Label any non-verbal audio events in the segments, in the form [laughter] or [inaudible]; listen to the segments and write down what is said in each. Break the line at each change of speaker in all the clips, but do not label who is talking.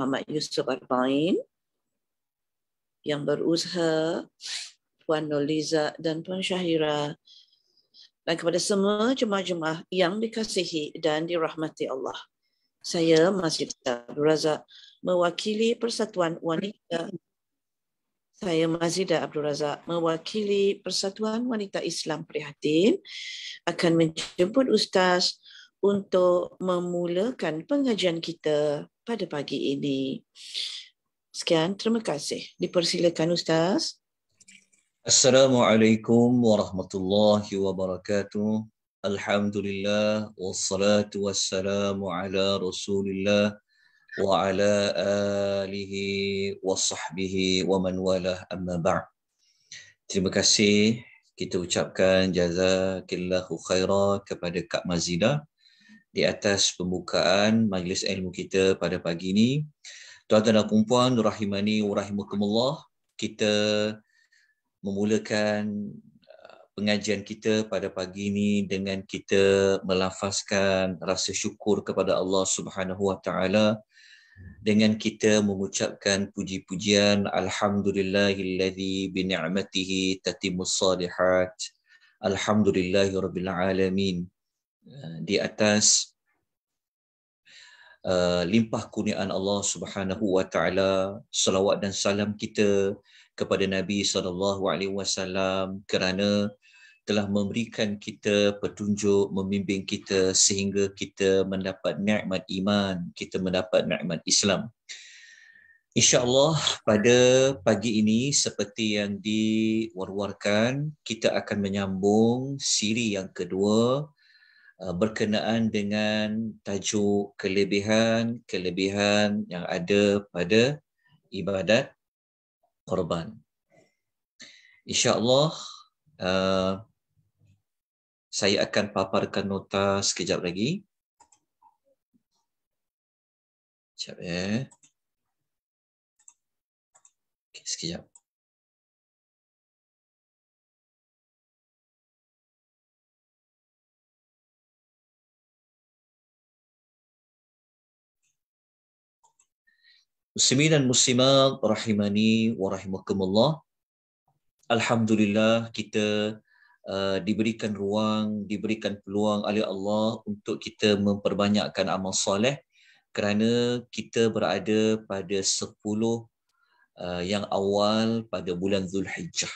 Muhammad Yusuf Arbain yang berusaha Puan Noliza dan Puan Syahira dan kepada semua jemaah-jemaah yang dikasihi dan dirahmati Allah. Saya Masjid Abdul Razak mewakili Persatuan Wanita saya Mazida Abdul Razak mewakili Persatuan Wanita Islam Prihatin akan menjemput Ustaz untuk memulakan pengajian kita pada pagi ini. Sekian, terima kasih. Dipersilakan Ustaz. Assalamualaikum warahmatullahi wabarakatuh. Alhamdulillah wassalatu wassalamu ala Rasulillah wa ala alihi wa sahbihi wa man walah amma ba'd. Terima kasih kita ucapkan jazakillahu khairah kepada Kak Mazidah di atas pembukaan majlis ilmu kita pada pagi ini. Tuan-tuan dan perempuan, rahimani wa rahimakumullah, kita memulakan uh, pengajian kita pada pagi ini dengan kita melafazkan rasa syukur kepada Allah Subhanahu Wa Taala dengan kita mengucapkan puji-pujian alhamdulillahillazi bi ni'matihi tatimus salihat alhamdulillahirabbil alamin Eh, di atas uh, limpah kurniaan Allah Subhanahu wa taala selawat dan salam kita kepada Nabi sallallahu alaihi wasallam kerana telah memberikan kita petunjuk membimbing kita sehingga kita mendapat nikmat iman kita mendapat nikmat Islam InsyaAllah pada pagi ini seperti yang diwar-warkan kita akan menyambung siri yang kedua Uh, berkenaan dengan tajuk kelebihan-kelebihan yang ada pada ibadat korban. InsyaAllah uh, saya akan paparkan nota sekejap lagi. Sekejap ya. sekejap. Muslimin muslimat rahimani wa rahimakumullah. Alhamdulillah kita uh, diberikan ruang, diberikan peluang oleh Allah untuk kita memperbanyakkan amal soleh kerana kita berada pada 10 uh, yang awal pada bulan Zulhijjah.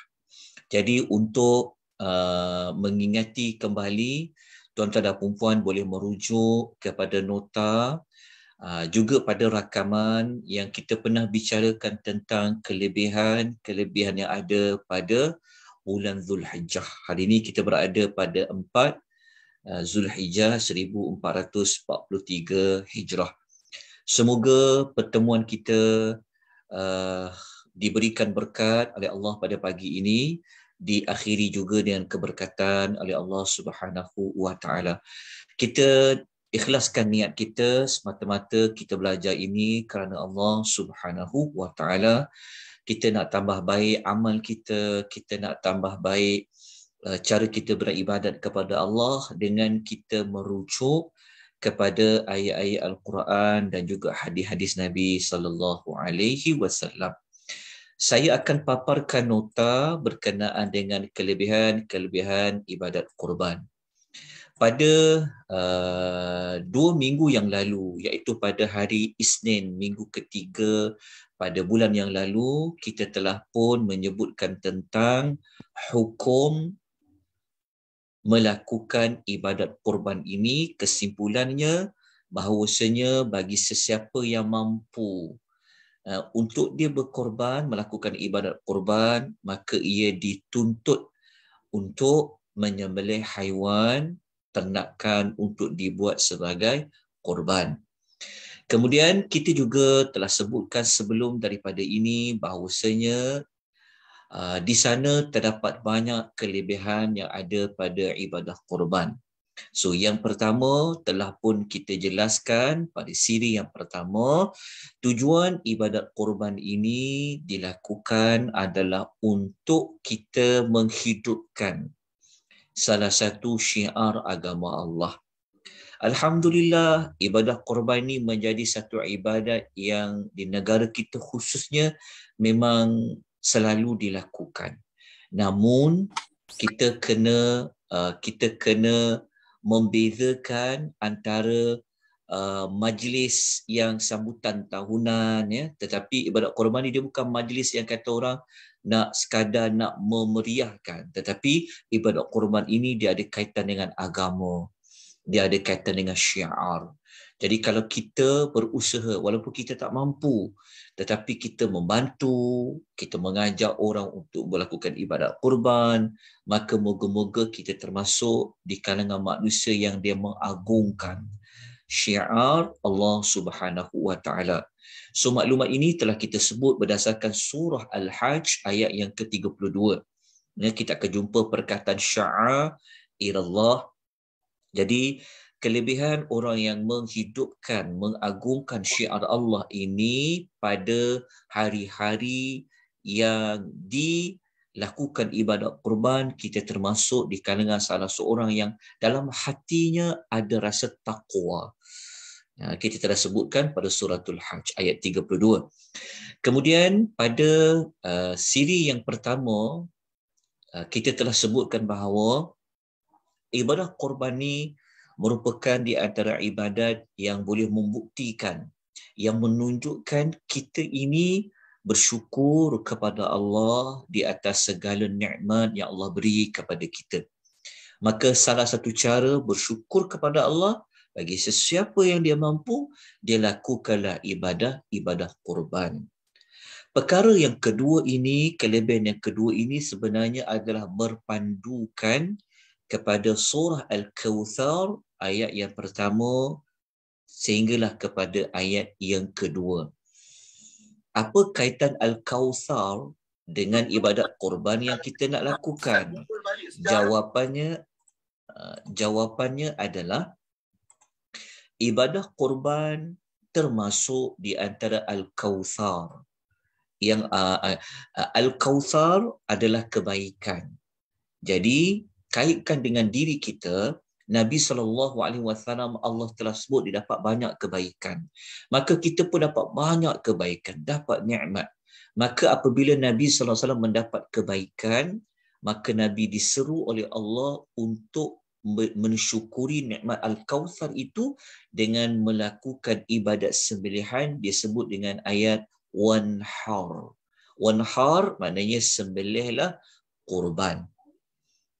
Jadi untuk uh, mengingati kembali tuan-tuan dan puan-puan boleh merujuk kepada nota Ah, juga pada rakaman yang kita pernah bicarakan tentang kelebihan-kelebihan yang ada pada bulan Zulhijjah. Hari ini kita berada pada 4 ah, Zulhijjah 1443 Hijrah. Semoga pertemuan kita uh, diberikan berkat oleh Allah pada pagi ini diakhiri juga dengan keberkatan oleh Allah Subhanahu wa taala. Kita ikhlaskan niat kita semata-mata kita belajar ini kerana Allah Subhanahu wa taala kita nak tambah baik amal kita kita nak tambah baik uh, cara kita beribadat kepada Allah dengan kita merujuk kepada ayat-ayat al-Quran dan juga hadis-hadis Nabi sallallahu alaihi wasallam. Saya akan paparkan nota berkenaan dengan kelebihan-kelebihan ibadat kurban pada uh, dua minggu yang lalu iaitu pada hari Isnin minggu ketiga pada bulan yang lalu kita telah pun menyebutkan tentang hukum melakukan ibadat kurban ini kesimpulannya bahawasanya bagi sesiapa yang mampu Uh, untuk dia berkorban melakukan ibadat kurban, maka ia dituntut untuk menyembelih haiwan ternakan untuk dibuat sebagai korban. Kemudian kita juga telah sebutkan sebelum daripada ini bahawasanya uh, di sana terdapat banyak kelebihan yang ada pada ibadah korban. So yang pertama telah pun kita jelaskan pada siri yang pertama tujuan ibadat korban ini dilakukan adalah untuk kita menghidupkan salah satu syiar agama Allah. Alhamdulillah, ibadah korban ini menjadi satu ibadat yang di negara kita khususnya memang selalu dilakukan. Namun, kita kena uh, kita kena membezakan antara uh, majlis yang sambutan tahunan ya tetapi ibadat korban ini dia bukan majlis yang kata orang nak sekadar nak memeriahkan tetapi ibadat kurban ini dia ada kaitan dengan agama dia ada kaitan dengan syiar jadi kalau kita berusaha walaupun kita tak mampu tetapi kita membantu kita mengajak orang untuk melakukan ibadat kurban maka moga-moga kita termasuk di kalangan manusia yang dia mengagungkan syiar Allah Subhanahu wa taala. So maklumat ini telah kita sebut berdasarkan surah Al-Hajj ayat yang ke-32. Ya, kita akan jumpa perkataan syiar ilallah. Jadi kelebihan orang yang menghidupkan, mengagungkan syiar Allah ini pada hari-hari yang di lakukan ibadat kurban kita termasuk di kalangan salah seorang yang dalam hatinya ada rasa takwa. Ya, kita telah sebutkan pada suratul hajj ayat 32. Kemudian pada uh, siri yang pertama uh, kita telah sebutkan bahawa ibadat kurban ini merupakan di antara ibadat yang boleh membuktikan yang menunjukkan kita ini bersyukur kepada Allah di atas segala nikmat yang Allah beri kepada kita. Maka salah satu cara bersyukur kepada Allah bagi sesiapa yang dia mampu, dia lakukanlah ibadah-ibadah kurban. Perkara yang kedua ini, kelebihan yang kedua ini sebenarnya adalah berpandukan kepada surah Al-Kawthar ayat yang pertama sehinggalah kepada ayat yang kedua apa kaitan Al-Kawthar dengan ibadat korban yang kita nak lakukan? Jawapannya uh, jawapannya adalah ibadat korban termasuk di antara Al-Kawthar. Yang uh, uh, Al-Kawthar adalah kebaikan. Jadi, kaitkan dengan diri kita, Nabi sallallahu alaihi wasallam Allah telah sebut dia dapat banyak kebaikan. Maka kita pun dapat banyak kebaikan, dapat nikmat. Maka apabila Nabi sallallahu mendapat kebaikan, maka Nabi diseru oleh Allah untuk mensyukuri nikmat al-Kautsar itu dengan melakukan ibadat sembelihan disebut dengan ayat wanhar. Wanhar maknanya sembelihlah kurban.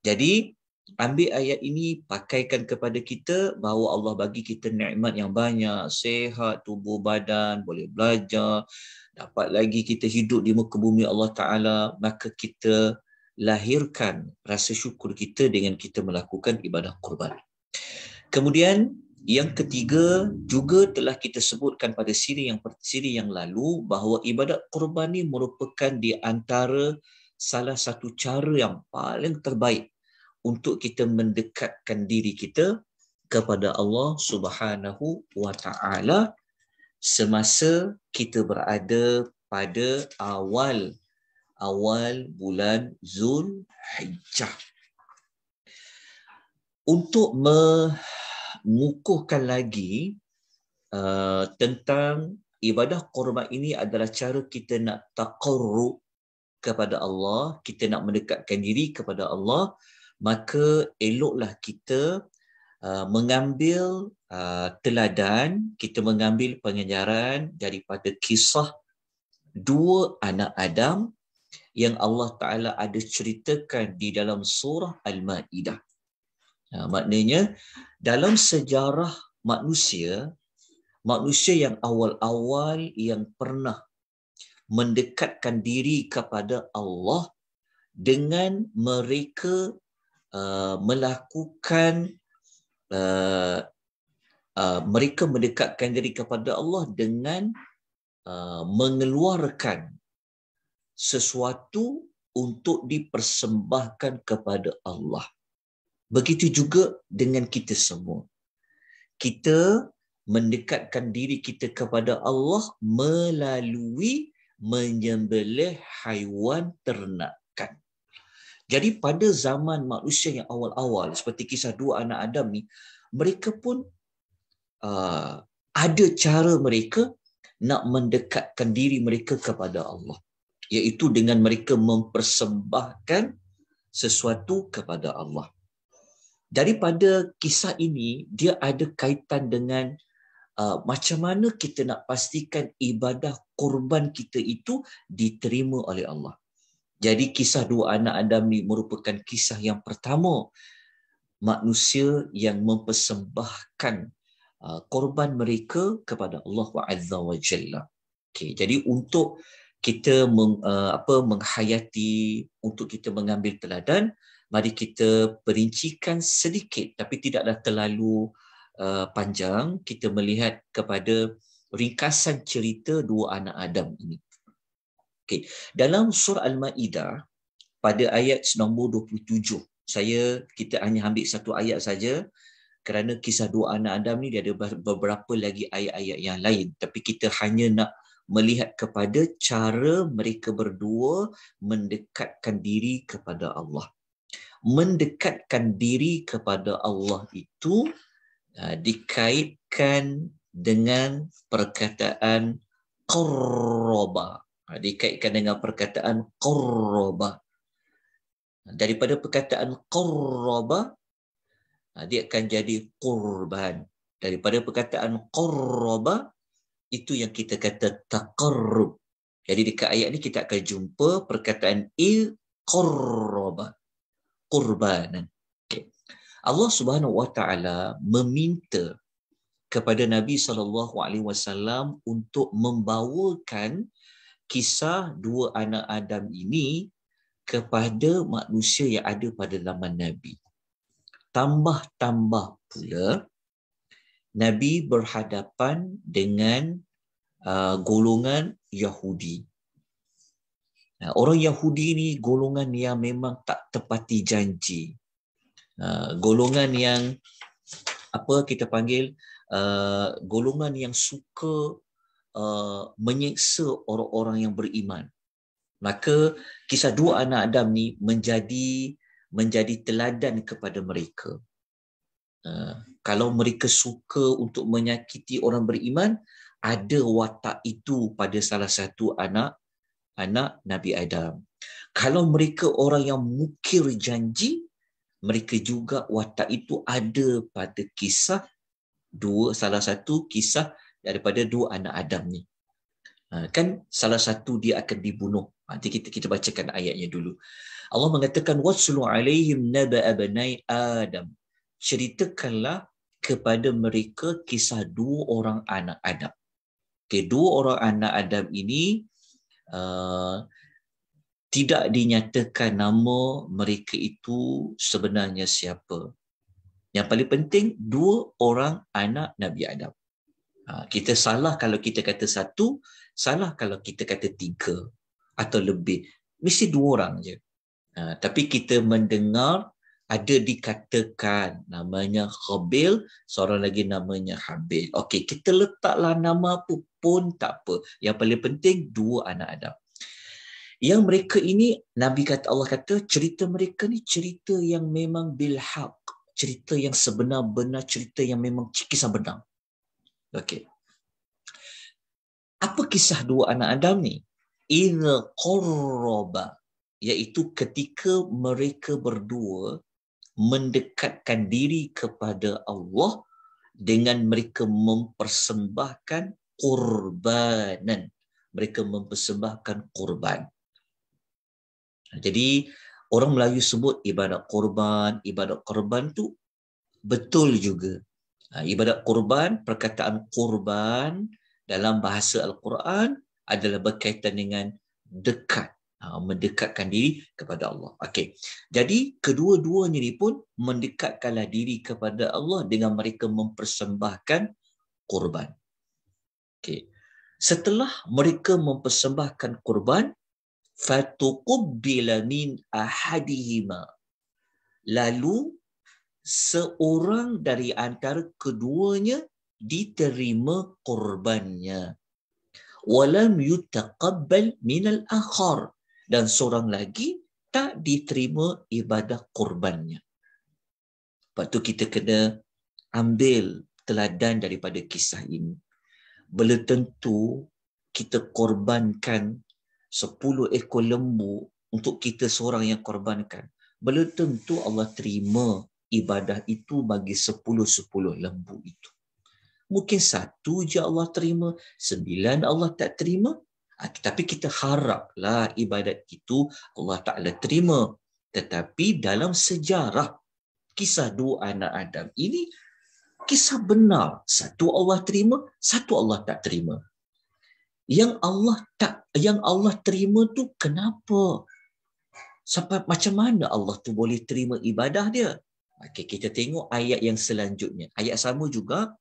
Jadi ambil ayat ini pakaikan kepada kita bahawa Allah bagi kita nikmat yang banyak, sehat tubuh badan, boleh belajar, dapat lagi kita hidup di muka bumi Allah Taala, maka kita lahirkan rasa syukur kita dengan kita melakukan ibadah kurban. Kemudian yang ketiga juga telah kita sebutkan pada siri yang siri yang lalu bahawa ibadat kurban ini merupakan di antara salah satu cara yang paling terbaik untuk kita mendekatkan diri kita kepada Allah Subhanahu wa taala semasa kita berada pada awal awal bulan Zulhijjah. Untuk memukuhkan lagi uh, tentang ibadah korban ini adalah cara kita nak taqarrub kepada Allah, kita nak mendekatkan diri kepada Allah maka eloklah kita uh, mengambil uh, teladan, kita mengambil pengajaran daripada kisah dua anak Adam yang Allah Ta'ala ada ceritakan di dalam surah Al-Ma'idah. Ha, maknanya, dalam sejarah manusia, manusia yang awal-awal yang pernah mendekatkan diri kepada Allah dengan mereka Uh, melakukan uh, uh, mereka mendekatkan diri kepada Allah dengan uh, mengeluarkan sesuatu untuk dipersembahkan kepada Allah. Begitu juga dengan kita semua. Kita mendekatkan diri kita kepada Allah melalui menyembelih haiwan ternak. Jadi pada zaman manusia yang awal-awal seperti kisah dua anak Adam ni, mereka pun uh, ada cara mereka nak mendekatkan diri mereka kepada Allah iaitu dengan mereka mempersembahkan sesuatu kepada Allah. Daripada kisah ini dia ada kaitan dengan uh, macam mana kita nak pastikan ibadah kurban kita itu diterima oleh Allah. Jadi kisah dua anak Adam ni merupakan kisah yang pertama manusia yang mempersembahkan uh, korban mereka kepada Allah Azza wa Jalla. Okay, jadi untuk kita meng, uh, apa, menghayati, untuk kita mengambil teladan, mari kita perincikan sedikit tapi tidaklah terlalu uh, panjang kita melihat kepada ringkasan cerita dua anak Adam ini. Okay. Dalam surah Al-Ma'idah, pada ayat nombor 27, saya kita hanya ambil satu ayat saja kerana kisah dua anak Adam ni dia ada beberapa lagi ayat-ayat yang lain. Tapi kita hanya nak melihat kepada cara mereka berdua mendekatkan diri kepada Allah. Mendekatkan diri kepada Allah itu uh, dikaitkan dengan perkataan qurrabah Ha, dikaitkan dengan perkataan qurraba ha, daripada perkataan qurraba ha, dia akan jadi qurban daripada perkataan qurraba itu yang kita kata taqarrub jadi dekat ayat ni kita akan jumpa perkataan il qurraba qurbanan okay. Allah Subhanahu wa taala meminta kepada Nabi sallallahu alaihi wasallam untuk membawakan kisah dua anak Adam ini kepada manusia yang ada pada zaman Nabi. Tambah-tambah pula, Nabi berhadapan dengan uh, golongan Yahudi. Nah, orang Yahudi ni golongan yang memang tak tepati janji. Uh, golongan yang apa kita panggil uh, golongan yang suka Uh, menyiksa orang-orang yang beriman. Maka kisah dua anak Adam ni menjadi menjadi teladan kepada mereka. Uh, kalau mereka suka untuk menyakiti orang beriman, ada watak itu pada salah satu anak anak Nabi Adam. Kalau mereka orang yang mukir janji, mereka juga watak itu ada pada kisah dua salah satu kisah daripada dua anak Adam ni. Ha, kan salah satu dia akan dibunuh. Ha, nanti kita kita bacakan ayatnya dulu. Allah mengatakan waslu alaihim naba'a bani Adam. Ceritakanlah kepada mereka kisah dua orang anak Adam. Kedua okay, orang anak Adam ini uh, tidak dinyatakan nama mereka itu sebenarnya siapa. Yang paling penting dua orang anak Nabi Adam. Ha, kita salah kalau kita kata satu, salah kalau kita kata tiga atau lebih. Mesti dua orang je. Ha, tapi kita mendengar ada dikatakan namanya Khabil, seorang lagi namanya Habil. Okey, kita letaklah nama apa pun tak apa. Yang paling penting dua anak Adam. Yang mereka ini Nabi kata Allah kata cerita mereka ni cerita yang memang bilhaq, cerita yang sebenar-benar, cerita yang memang kisah benar. Okey. Apa kisah dua anak Adam ni? In qurraba iaitu ketika mereka berdua mendekatkan diri kepada Allah dengan mereka mempersembahkan kurbanan. Mereka mempersembahkan kurban. Jadi orang Melayu sebut ibadat kurban, ibadat kurban tu betul juga. Ha, ibadat kurban, perkataan kurban dalam bahasa Al-Quran adalah berkaitan dengan dekat, ha, mendekatkan diri kepada Allah. Okey. Jadi kedua-duanya ni pun mendekatkanlah diri kepada Allah dengan mereka mempersembahkan kurban. Okey. Setelah mereka mempersembahkan kurban, fatuqubbila min ahadihima. Lalu seorang dari antara keduanya diterima korbannya walam yutaqabbal min al-akhar dan seorang lagi tak diterima ibadah korbannya lepas tu kita kena ambil teladan daripada kisah ini bila tentu kita korbankan 10 ekor lembu untuk kita seorang yang korbankan belum tentu Allah terima ibadah itu bagi sepuluh-sepuluh lembu itu. Mungkin satu je Allah terima, sembilan Allah tak terima. Ah, tapi kita haraplah ibadat itu Allah Ta'ala terima. Tetapi dalam sejarah kisah dua anak Adam ini, kisah benar. Satu Allah terima, satu Allah tak terima. Yang Allah tak yang Allah terima tu kenapa? Sampai macam mana Allah tu boleh terima ibadah dia? Okay, kita tengok ayat yang selanjutnya. Ayat sama juga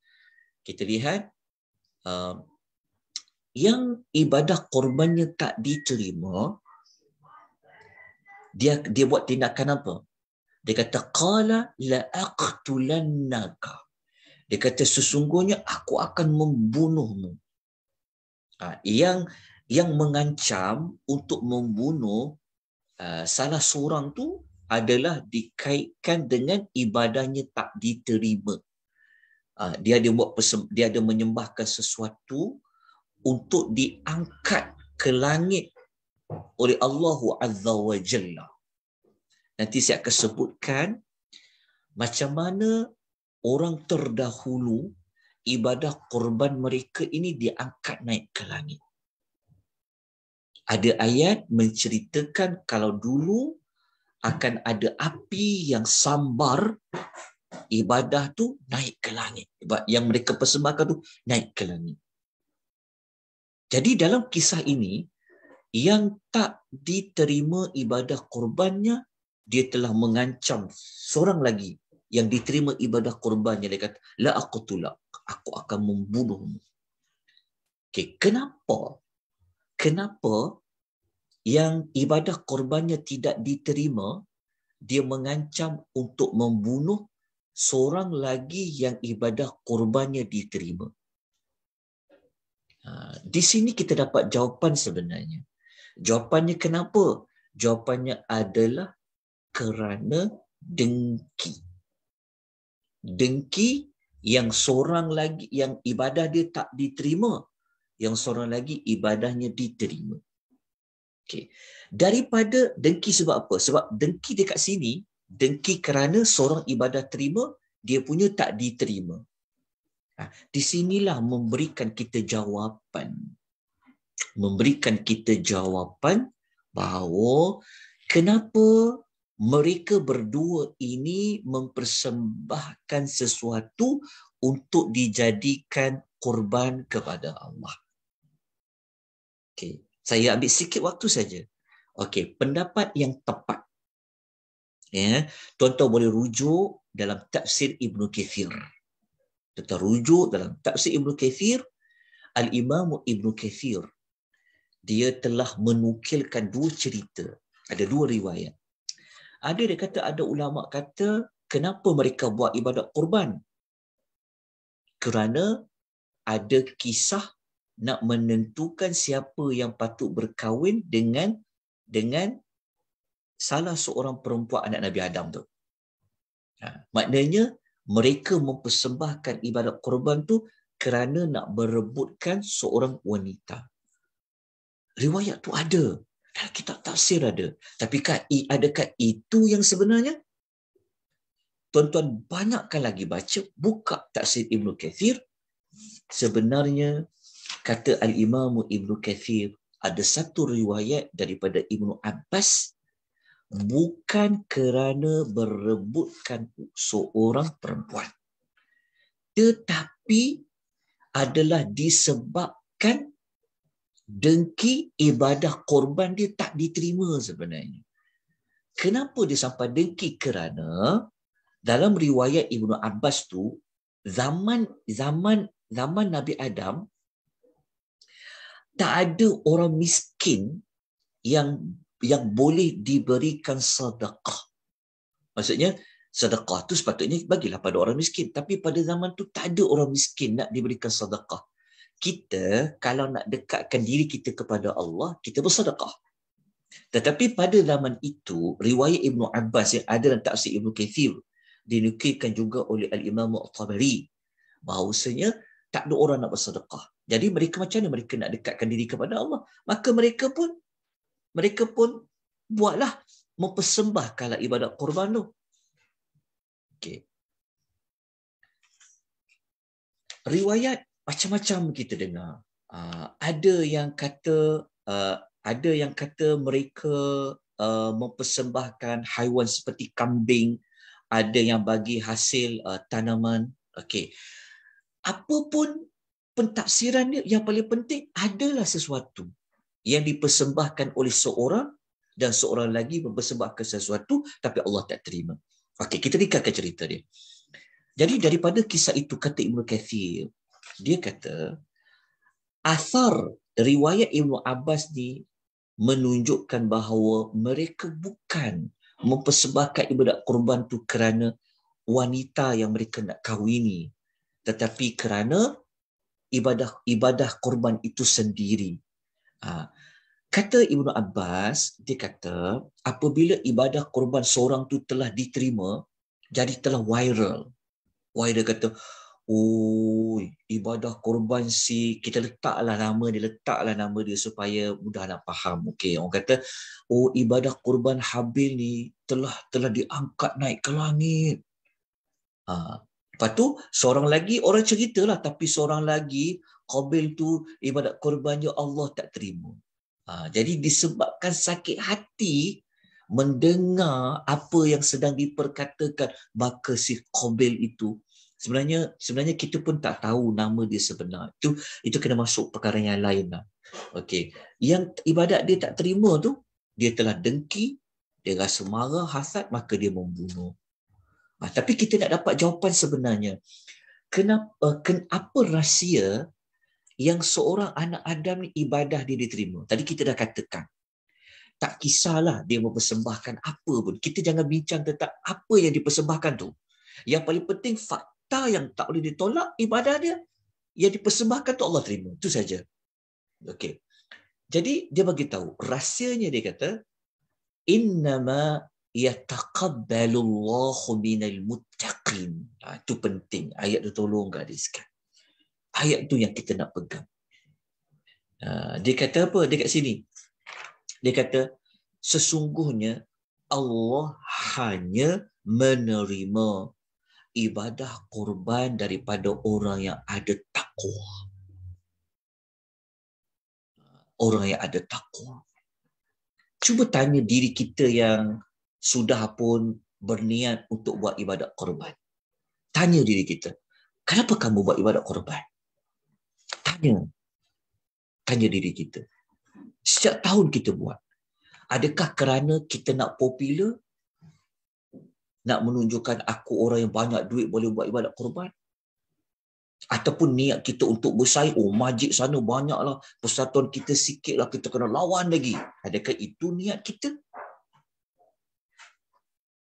kita lihat uh, yang ibadah korbannya tak diterima dia dia buat tindakan apa? Dia kata qala la aqtulannaka. Dia kata sesungguhnya aku akan membunuhmu. Ha, yang yang mengancam untuk membunuh uh, salah seorang tu adalah dikaitkan dengan ibadahnya tak diterima. Ah, dia ada buat dia ada menyembahkan sesuatu untuk diangkat ke langit oleh Allah Azza wa Jalla. Nanti saya akan sebutkan macam mana orang terdahulu ibadah korban mereka ini diangkat naik ke langit. Ada ayat menceritakan kalau dulu akan ada api yang sambar ibadah tu naik ke langit. Yang mereka persembahkan tu naik ke langit. Jadi dalam kisah ini, yang tak diterima ibadah korbannya, dia telah mengancam seorang lagi yang diterima ibadah korbannya. Dia kata, La aku tulak, aku akan membunuhmu. Okay, kenapa? Kenapa yang ibadah korbannya tidak diterima, dia mengancam untuk membunuh seorang lagi yang ibadah korbannya diterima. Ha, di sini kita dapat jawapan sebenarnya. Jawapannya kenapa? Jawapannya adalah kerana dengki. Dengki yang seorang lagi yang ibadah dia tak diterima, yang seorang lagi ibadahnya diterima. Okay. Daripada dengki sebab apa? Sebab dengki dekat sini, dengki kerana seorang ibadah terima, dia punya tak diterima. Ha, di sinilah memberikan kita jawapan. Memberikan kita jawapan bahawa kenapa mereka berdua ini mempersembahkan sesuatu untuk dijadikan korban kepada Allah saya ambil sikit waktu saja. Okey, pendapat yang tepat. Ya, yeah. tuan-tuan boleh rujuk dalam tafsir Ibn Kathir. Tuan-tuan rujuk dalam tafsir Ibn Kathir, Al-Imam Ibn Kathir. Dia telah menukilkan dua cerita, ada dua riwayat. Ada dia kata ada ulama kata kenapa mereka buat ibadat kurban? Kerana ada kisah nak menentukan siapa yang patut berkahwin dengan dengan salah seorang perempuan anak Nabi Adam tu. Ha, maknanya mereka mempersembahkan ibadat korban tu kerana nak berebutkan seorang wanita. Riwayat tu ada. Dalam kitab tafsir ada. Tapi kan, adakah itu yang sebenarnya? Tuan-tuan banyakkan lagi baca, buka tafsir Ibn Kathir. Sebenarnya kata al Imamu Ibnu Kathir ada satu riwayat daripada Ibnu Abbas bukan kerana berebutkan seorang perempuan tetapi adalah disebabkan dengki ibadah korban dia tak diterima sebenarnya kenapa dia sampai dengki kerana dalam riwayat Ibnu Abbas tu zaman zaman zaman Nabi Adam tak ada orang miskin yang yang boleh diberikan sedekah. Maksudnya sedekah tu sepatutnya bagilah pada orang miskin tapi pada zaman tu tak ada orang miskin nak diberikan sedekah. Kita kalau nak dekatkan diri kita kepada Allah, kita bersedekah. Tetapi pada zaman itu, riwayat Ibnu Abbas yang ada dalam tafsir Ibnu Kathir dinukilkan juga oleh Al-Imam Al-Tabari bahawasanya tak ada orang nak bersedekah. Jadi mereka macam mana mereka nak dekatkan diri kepada Allah? Maka mereka pun mereka pun buatlah mempersembahkanlah ibadat korban tu. Okey. Riwayat macam-macam kita dengar. Uh, ada yang kata uh, ada yang kata mereka uh, mempersembahkan haiwan seperti kambing, ada yang bagi hasil uh, tanaman. Okey. Apapun pentafsiran dia yang paling penting adalah sesuatu yang dipersembahkan oleh seorang dan seorang lagi mempersembahkan sesuatu tapi Allah tak terima. Okey, kita dengarkan cerita dia. Jadi daripada kisah itu kata Ibn Kathir, dia kata, asar riwayat Ibn Abbas ni menunjukkan bahawa mereka bukan mempersembahkan ibadat kurban tu kerana wanita yang mereka nak kahwini. Tetapi kerana ibadah ibadah korban itu sendiri. Ha. Kata Ibnu Abbas, dia kata, apabila ibadah korban seorang tu telah diterima, jadi telah viral. Viral kata, oh, ibadah korban si, kita letaklah nama dia, letaklah nama dia supaya mudah nak faham. Okay, orang kata, oh, ibadah korban Habil ni telah telah diangkat naik ke langit. Ha, Lepas tu seorang lagi orang cerita lah, tapi seorang lagi Qabil tu ibadat korbannya Allah tak terima. Ha, jadi disebabkan sakit hati mendengar apa yang sedang diperkatakan baka si Qabil itu. Sebenarnya sebenarnya kita pun tak tahu nama dia sebenar. Itu itu kena masuk perkara yang lain lah. Okey. Yang ibadat dia tak terima tu dia telah dengki, dia rasa marah, hasad maka dia membunuh. Ha, tapi kita nak dapat jawapan sebenarnya. Kenapa eh, ken, apa rahsia yang seorang anak Adam ni ibadah dia diterima? Tadi kita dah katakan. Tak kisahlah dia mempersembahkan apa pun. Kita jangan bincang tentang apa yang dipersembahkan tu. Yang paling penting fakta yang tak boleh ditolak ibadah dia yang dipersembahkan tu Allah terima. Itu saja. Okey. Jadi dia bagi tahu rahsianya dia kata innama yataqabbalullahu minal muttaqin. Ha, itu penting. Ayat tu tolong gariskan. Ayat tu yang kita nak pegang. Ha, dia kata apa dekat sini? Dia kata, sesungguhnya Allah hanya menerima ibadah korban daripada orang yang ada takwa. Ha, orang yang ada takwa. Cuba tanya diri kita yang sudah pun berniat untuk buat ibadat korban. Tanya diri kita, kenapa kamu buat ibadat korban? Tanya. Tanya diri kita. Setiap tahun kita buat. Adakah kerana kita nak popular? Nak menunjukkan aku orang yang banyak duit boleh buat ibadat korban? Ataupun niat kita untuk bersaing, oh majik sana banyaklah, persatuan kita sikitlah, kita kena lawan lagi. Adakah itu niat kita?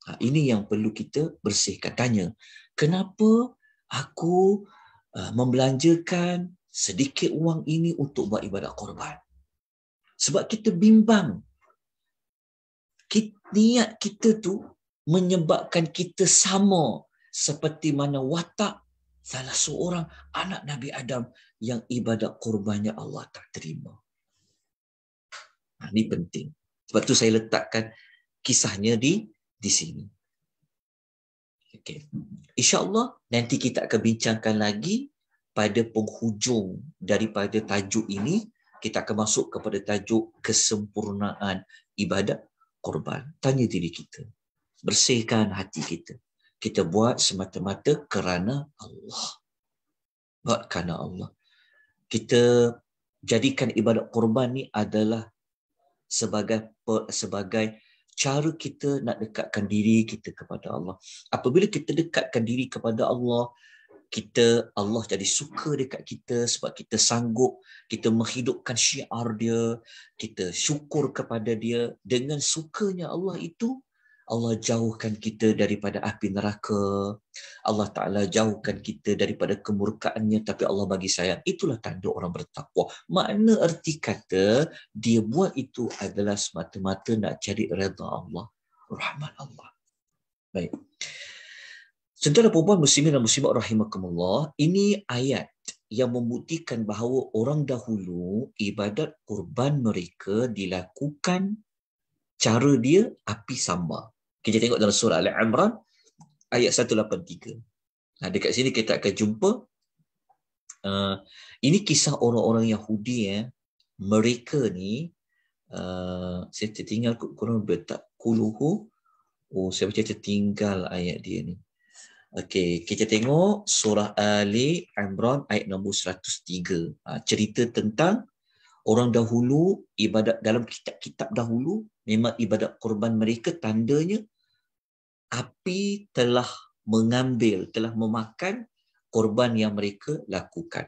Ha, ini yang perlu kita bersihkan. Tanya, kenapa aku ha, membelanjakan sedikit wang ini untuk buat ibadat korban? Sebab kita bimbang. niat kita tu menyebabkan kita sama seperti mana watak salah seorang anak Nabi Adam yang ibadat korbannya Allah tak terima. Ha, ini penting. Sebab tu saya letakkan kisahnya di di sini. Okay. InsyaAllah nanti kita akan bincangkan lagi pada penghujung daripada tajuk ini. Kita akan masuk kepada tajuk kesempurnaan ibadat korban. Tanya diri kita. Bersihkan hati kita. Kita buat semata-mata kerana Allah. Buat kerana Allah. Kita jadikan ibadat korban ni adalah sebagai sebagai cara kita nak dekatkan diri kita kepada Allah. Apabila kita dekatkan diri kepada Allah, kita Allah jadi suka dekat kita sebab kita sanggup kita menghidupkan syiar dia, kita syukur kepada dia dengan sukanya Allah itu Allah jauhkan kita daripada api neraka. Allah Ta'ala jauhkan kita daripada kemurkaannya. Tapi Allah bagi sayang. Itulah tanda orang bertakwa. Makna erti kata, dia buat itu adalah semata-mata nak cari reda Allah. Rahmat Allah. Baik. Sentara perempuan muslimin dan muslimat rahimakumullah, ini ayat yang membuktikan bahawa orang dahulu ibadat kurban mereka dilakukan cara dia api sambal kita tengok dalam surah Al-Imran ayat 183. Nah, dekat sini kita akan jumpa uh, ini kisah orang-orang Yahudi ya. Eh. Mereka ni uh, saya tertinggal kurang lebih kuluhu. Oh, saya baca tertinggal ayat dia ni. Okey, kita tengok surah Ali Imran ayat nombor 103. Uh, ha, cerita tentang orang dahulu ibadat dalam kitab-kitab dahulu memang ibadat korban mereka tandanya api telah mengambil, telah memakan korban yang mereka lakukan.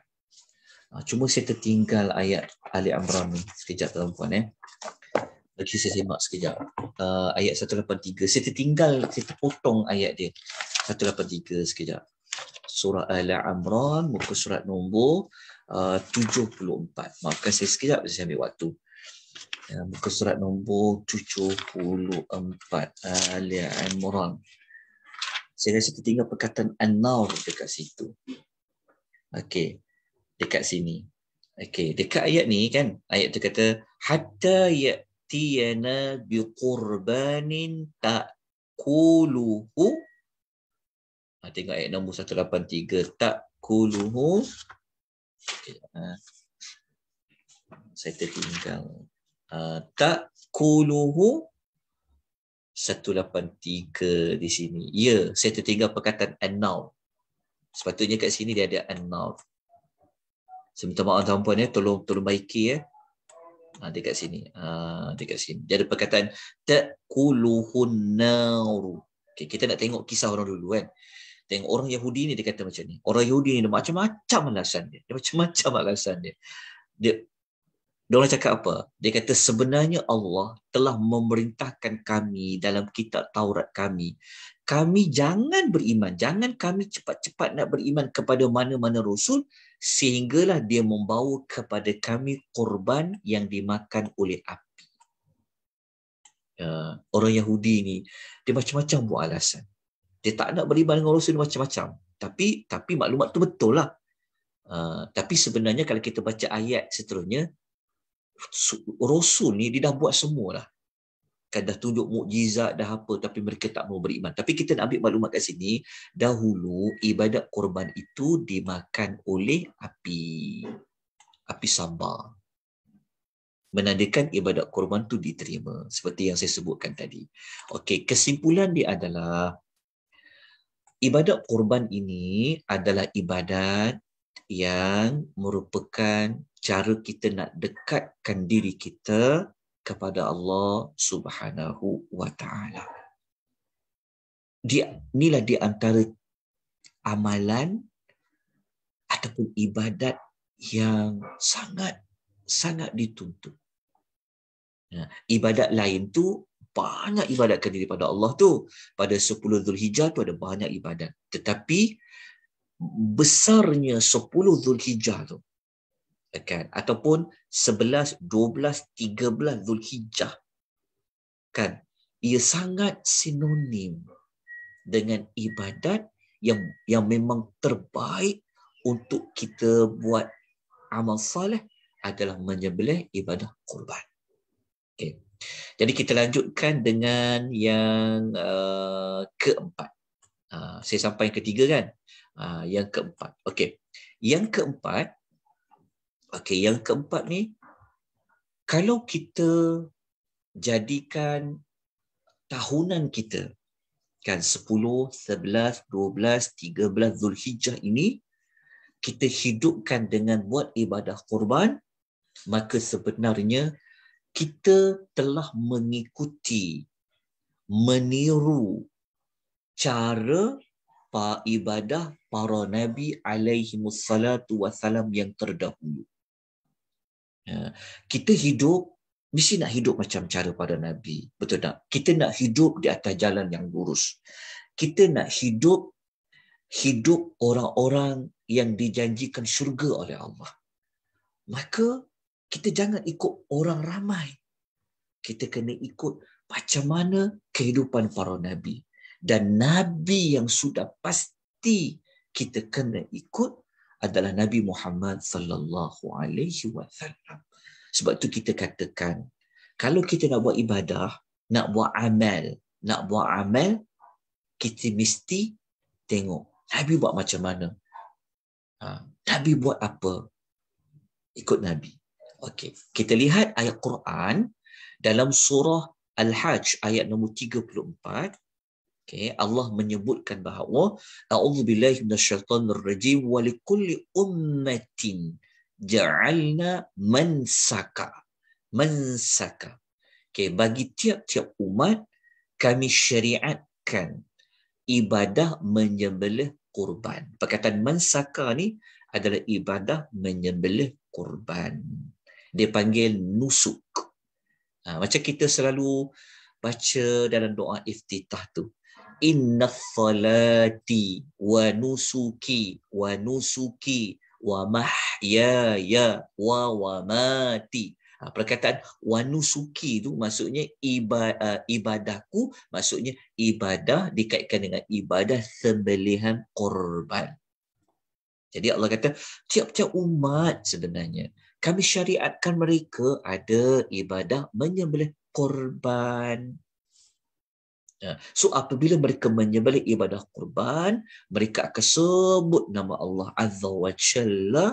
Ha, cuma saya tertinggal ayat Ali Amran ni. Sekejap tuan puan eh. Lagi saya simak sekejap. Uh, ayat 183. Saya tertinggal, saya terpotong ayat dia. 183 sekejap. Surah Ali Amran, muka surat nombor uh, 74. Maafkan saya sekejap, saya ambil waktu muka surat nombor 74 Ali Imran. Saya rasa tinggal perkataan An-Nawr dekat situ. Okey, dekat sini. Okey, dekat ayat ni kan, ayat tu kata hatta ya'tiyana biqurbanin ta'kuluhu. Ha, tengok ayat nombor 183 ta'kuluhu. Okay. Ha. Saya tertinggal tak kuluhu 183 di sini. Ya, saya tertinggal perkataan and now. Sepatutnya kat sini dia ada and now. Saya minta maaf tuan-puan ya, tolong tolong baiki ya. Ha, ah, dekat sini. Ha, kat sini. Dia ada perkataan tak kuluhu nauru. Okay, kita nak tengok kisah orang dulu kan. Tengok orang Yahudi ni dia kata macam ni. Orang Yahudi ni dia macam-macam alasan dia. Dia macam-macam alasan dia. Dia dia cakap apa? Dia kata sebenarnya Allah telah memerintahkan kami dalam kitab Taurat kami. Kami jangan beriman. Jangan kami cepat-cepat nak beriman kepada mana-mana Rasul sehinggalah dia membawa kepada kami korban yang dimakan oleh api. Uh, orang Yahudi ni, dia macam-macam buat alasan. Dia tak nak beriman dengan Rasul macam-macam. Tapi tapi maklumat tu betul lah. Uh, tapi sebenarnya kalau kita baca ayat seterusnya, Rasul ni dia dah buat semua lah. Kan dah tunjuk mukjizat dah apa tapi mereka tak mau beriman. Tapi kita nak ambil maklumat kat sini, dahulu ibadat korban itu dimakan oleh api. Api sambal. Menandakan ibadat korban tu diterima. Seperti yang saya sebutkan tadi. Okey, kesimpulan dia adalah ibadat korban ini adalah ibadat yang merupakan cara kita nak dekatkan diri kita kepada Allah Subhanahu wa taala. Di inilah di antara amalan ataupun ibadat yang sangat sangat dituntut. Ya, ibadat lain tu banyak ibadat kepada pada Allah tu. Pada 10 Zulhijjah tu ada banyak ibadat. Tetapi besarnya 10 Zulhijjah tu kan ataupun 11 12 13 Zulhijjah kan ia sangat sinonim dengan ibadat yang yang memang terbaik untuk kita buat amal soleh adalah menyembelih ibadah kurban. Okay. Jadi kita lanjutkan dengan yang uh, keempat. Uh, saya sampai yang ketiga kan? Uh, yang keempat. Okey. Yang keempat Okey, yang keempat ni kalau kita jadikan tahunan kita kan 10, 11, 12, 13 Zulhijjah ini kita hidupkan dengan buat ibadah korban maka sebenarnya kita telah mengikuti meniru cara ibadah para nabi alaihi wassalam yang terdahulu Ya. Kita hidup, mesti nak hidup macam cara pada Nabi. Betul tak? Kita nak hidup di atas jalan yang lurus. Kita nak hidup, hidup orang-orang yang dijanjikan syurga oleh Allah. Maka, kita jangan ikut orang ramai. Kita kena ikut macam mana kehidupan para Nabi. Dan Nabi yang sudah pasti kita kena ikut adalah Nabi Muhammad sallallahu alaihi wasallam. Sebab tu kita katakan kalau kita nak buat ibadah, nak buat amal, nak buat amal kita mesti tengok Nabi buat macam mana. Ha, Nabi buat apa? Ikut Nabi. Okey, kita lihat ayat Quran dalam surah Al-Hajj ayat nombor 34. Okay, Allah menyebutkan bahawa "A'udhu billahi a'udzubillahi minasyaitonir rajim wa likulli ummatin ja'alna mansaka. Mansaka. Okay, bagi tiap-tiap umat kami syariatkan ibadah menyembelih kurban. Perkataan mansaka ni adalah ibadah menyembelih kurban. Dia panggil nusuk. Ha, macam kita selalu baca dalam doa iftitah tu inna salati wa nusuki wa nusuki wa mahyaya wa wa Ha, perkataan wanusuki tu maksudnya uh, ibadahku maksudnya ibadah dikaitkan dengan ibadah sembelihan korban. Jadi Allah kata tiap-tiap umat sebenarnya kami syariatkan mereka ada ibadah menyembelih korban. Ya. So apabila mereka menyembelih ibadah kurban, mereka akan sebut nama Allah Azza wa Jalla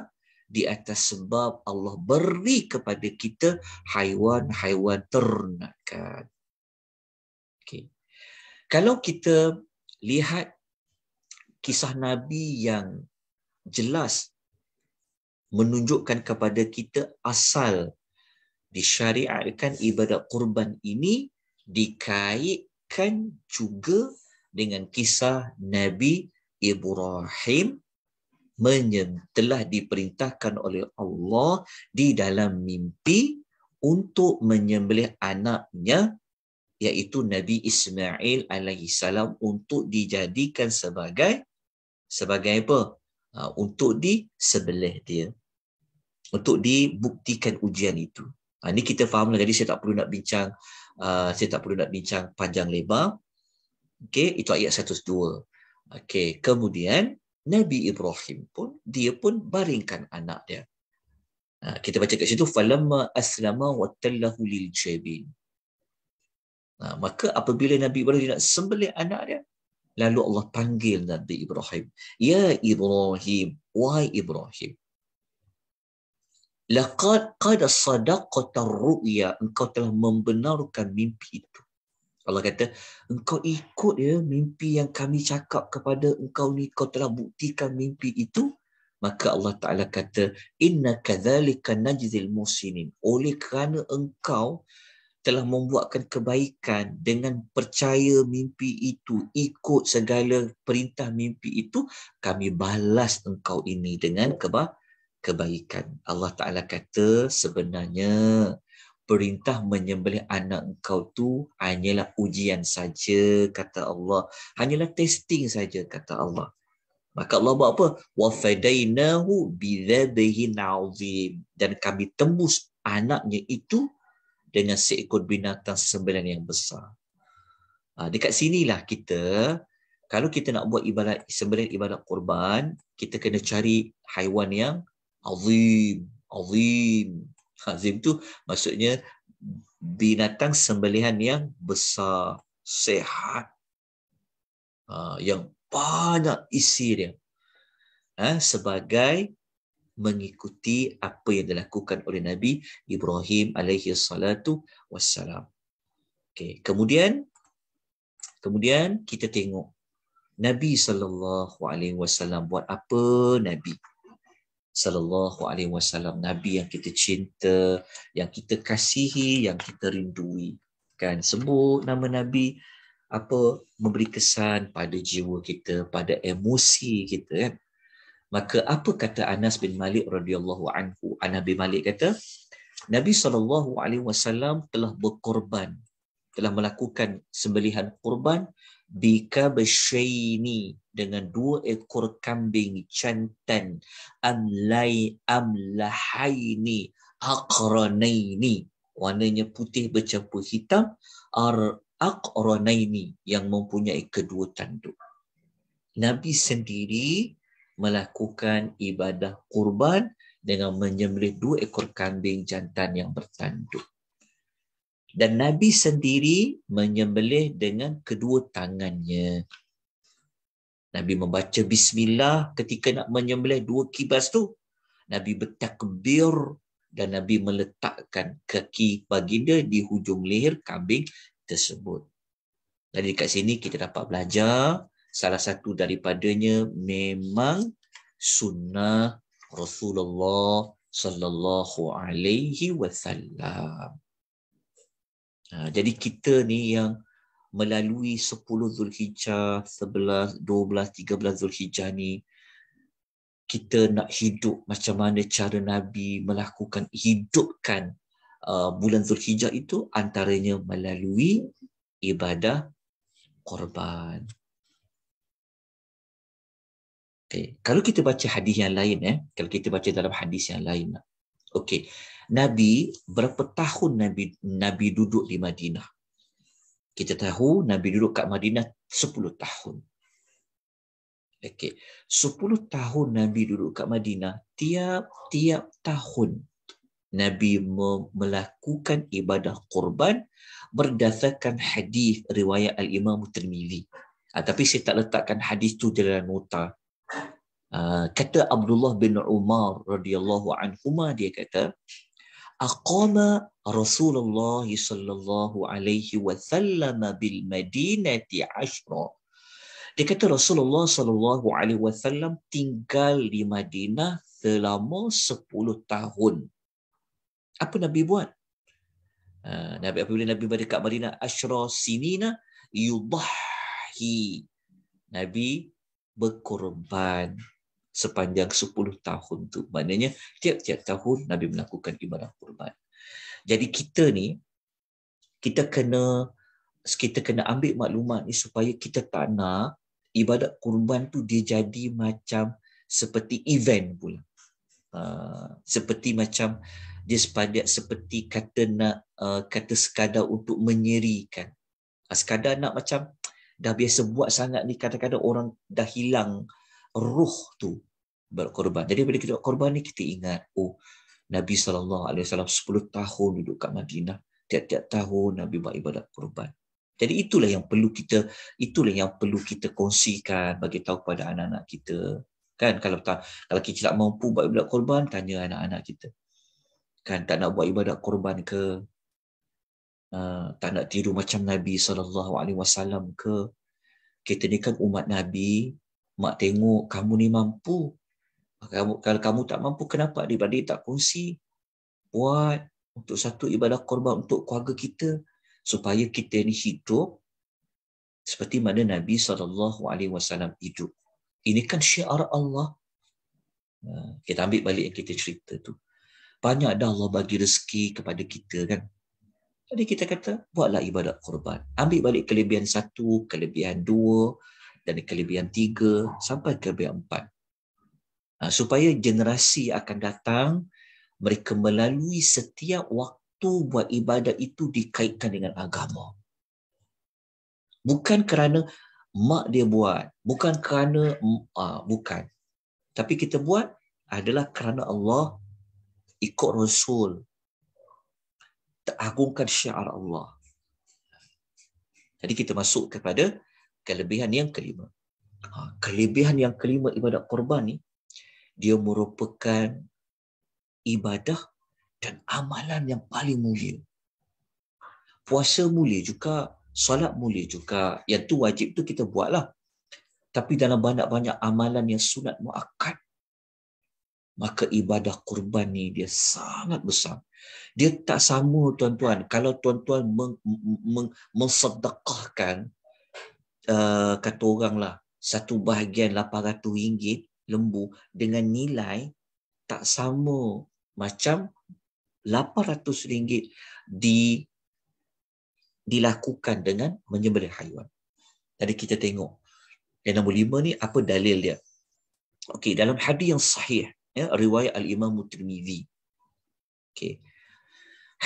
di atas sebab Allah beri kepada kita haiwan-haiwan ternakan. Okay. Kalau kita lihat kisah Nabi yang jelas menunjukkan kepada kita asal disyariatkan ibadat kurban ini dikait dikaitkan juga dengan kisah Nabi Ibrahim telah diperintahkan oleh Allah di dalam mimpi untuk menyembelih anaknya iaitu Nabi Ismail alaihi salam untuk dijadikan sebagai sebagai apa? Ha, untuk di disebelih dia. Untuk dibuktikan ujian itu. Ha, ini kita faham lah. Jadi saya tak perlu nak bincang Ah, saya tak perlu nak bincang panjang lebar. Okey, itu ayat 102. Okey, kemudian Nabi Ibrahim pun dia pun baringkan anak dia. Ah, kita baca kat situ falamma aslama wattallahu lil jabin. Ah, maka apabila Nabi Ibrahim nak sembelih anak dia, lalu Allah panggil Nabi Ibrahim. Ya Ibrahim, wahai Ibrahim laqad qad sadaqta ru'ya engkau telah membenarkan mimpi itu Allah kata engkau ikut ya mimpi yang kami cakap kepada engkau ni kau telah buktikan mimpi itu maka Allah Taala kata inna kadzalika najzil musinin oleh kerana engkau telah membuatkan kebaikan dengan percaya mimpi itu ikut segala perintah mimpi itu kami balas engkau ini dengan kebaikan kebaikan. Allah Ta'ala kata sebenarnya perintah menyembelih anak kau tu hanyalah ujian saja kata Allah. Hanyalah testing saja kata Allah. Maka Allah buat apa? Wa fadainahu bidzabihin azim dan kami tembus anaknya itu dengan seekor binatang sembelihan yang besar. Ha, dekat sinilah kita kalau kita nak buat ibadat sembelih ibadat kurban, kita kena cari haiwan yang azim azim ha, azim tu maksudnya binatang sembelihan yang besar sehat ha, yang banyak isi dia ha, sebagai mengikuti apa yang dilakukan oleh Nabi Ibrahim alaihi salatu wassalam. Okay. Kemudian kemudian kita tengok Nabi sallallahu alaihi wasallam buat apa Nabi? sallallahu alaihi wasallam nabi yang kita cinta yang kita kasihi yang kita rindui kan sebut nama nabi apa memberi kesan pada jiwa kita pada emosi kita kan maka apa kata Anas bin Malik radhiyallahu anhu Anas bin Malik kata Nabi sallallahu alaihi wasallam telah berkorban telah melakukan sembelihan kurban bika besheini dengan dua ekor kambing cantan amlai amlahaini aqranaini warnanya putih bercampur hitam ar aqranaini yang mempunyai kedua tanduk nabi sendiri melakukan ibadah kurban dengan menyembelih dua ekor kambing jantan yang bertanduk dan Nabi sendiri menyembelih dengan kedua tangannya. Nabi membaca bismillah ketika nak menyembelih dua kibas tu. Nabi bertakbir dan Nabi meletakkan kaki baginda di hujung leher kambing tersebut. Jadi kat sini kita dapat belajar salah satu daripadanya memang sunnah Rasulullah sallallahu alaihi wasallam. Ha, jadi kita ni yang melalui 10 Zulhijjah, 11, 12, 13 Zulhijjah ni kita nak hidup macam mana cara Nabi melakukan hidupkan uh, bulan Zulhijjah itu antaranya melalui ibadah korban. Okay. Kalau kita baca hadis yang lain, eh, kalau kita baca dalam hadis yang lain, Okey. Nabi berapa tahun Nabi Nabi duduk di Madinah? Kita tahu Nabi duduk kat Madinah 10 tahun. Okey. 10 tahun Nabi duduk kat Madinah, tiap-tiap tahun Nabi melakukan ibadah korban berdasarkan hadis riwayat Al-Imam Tirmizi. Ha, tapi saya tak letakkan hadis tu dalam nota Ah, kata Abdullah bin Umar radhiyallahu anhu dia kata aqama Rasulullah sallallahu alaihi wasallam bil Madinati ashra dia kata Rasulullah sallallahu alaihi wasallam tinggal di Madinah selama 10 tahun apa Nabi buat ah, Nabi apabila Nabi berada dekat Madinah ashra sinina yudahi Nabi berkorban sepanjang 10 tahun tu. Maknanya tiap-tiap tahun Nabi melakukan ibadah kurban. Jadi kita ni kita kena kita kena ambil maklumat ni supaya kita tak nak ibadat kurban tu dia jadi macam seperti event pula. Uh, seperti macam dia sepada seperti kata nak uh, kata sekadar untuk menyerikan. Ha, sekadar nak macam dah biasa buat sangat ni kadang-kadang orang dah hilang ruh tu berkorban. Jadi bila kita korban ni kita ingat oh Nabi sallallahu alaihi wasallam 10 tahun duduk kat Madinah, tiap-tiap tahun Nabi buat ibadat korban. Jadi itulah yang perlu kita itulah yang perlu kita kongsikan bagi tahu kepada anak-anak kita. Kan kalau tak, kalau kita tak mampu buat ibadat korban tanya anak-anak kita. Kan tak nak buat ibadat korban ke? Uh, tak nak tiru macam Nabi sallallahu alaihi wasallam ke? Kita ni kan umat Nabi, mak tengok kamu ni mampu kalau, kalau kamu tak mampu, kenapa adik tak kongsi buat untuk satu ibadah korban untuk keluarga kita supaya kita ini hidup seperti mana Nabi SAW hidup. Ini kan syiar Allah. Ha, kita ambil balik yang kita cerita tu. Banyak dah Allah bagi rezeki kepada kita kan. Jadi kita kata, buatlah ibadat korban. Ambil balik kelebihan satu, kelebihan dua, dan kelebihan tiga, sampai kelebihan empat. Ah, supaya generasi akan datang mereka melalui setiap waktu buat ibadat itu dikaitkan dengan agama bukan kerana mak dia buat bukan kerana uh, bukan tapi kita buat adalah kerana Allah ikut rasul teragungkan syiar Allah jadi kita masuk kepada kelebihan yang kelima ah, kelebihan yang kelima ibadat korban ni dia merupakan ibadah dan amalan yang paling mulia. Puasa mulia juga, solat mulia juga. Yang tu wajib tu kita buatlah. Tapi dalam banyak-banyak amalan yang sunat muakkad, maka ibadah kurban ni dia sangat besar. Dia tak sama tuan-tuan. Kalau tuan-tuan meng, meng, uh, kata orang lah satu bahagian RM800 lembu dengan nilai tak sama macam RM800 di dilakukan dengan menyembelih haiwan. Jadi kita tengok yang nombor lima ni apa dalil dia. Okey, dalam hadis yang sahih, ya, riwayat Al-Imam Tirmizi. Okey.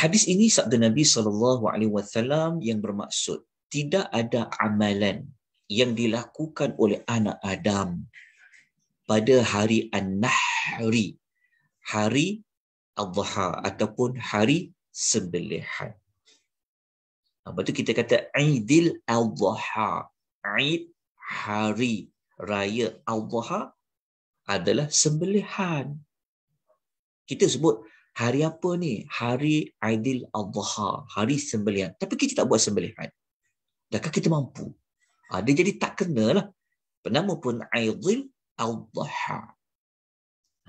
Hadis ini sabda Nabi sallallahu alaihi wasallam yang bermaksud tidak ada amalan yang dilakukan oleh anak Adam pada hari An-Nahri, hari Al-Dhuha ataupun hari sembelihan. Lepas tu kita kata Aidil Al-Dhuha, Aid hari raya Al-Dhuha adalah sembelihan. Kita sebut hari apa ni? Hari Aidil Al-Dhuha, hari sembelihan. Tapi kita tak buat sembelihan. Adakah kita mampu? Ada ah, jadi tak kenalah. Penama pun Aidil Al-Dhaha.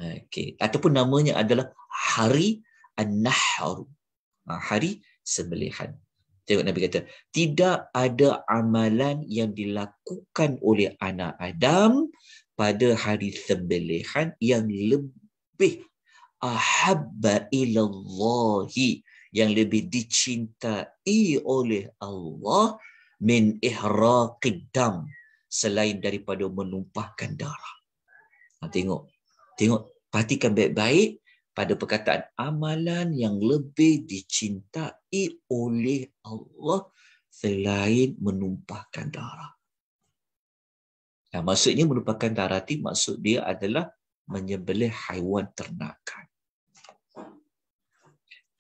Okay. Ataupun namanya adalah Hari An-Nahar. Ha, hari Sembelihan. Tengok Nabi kata, tidak ada amalan yang dilakukan oleh anak Adam pada hari sembelihan yang lebih ahabba ilallahi yang lebih dicintai oleh Allah min ihraqid dam selain daripada menumpahkan darah. Ha, tengok. Tengok. Perhatikan baik-baik pada perkataan amalan yang lebih dicintai oleh Allah selain menumpahkan darah. Nah, ha, maksudnya menumpahkan darah itu maksud dia adalah menyembelih haiwan ternakan.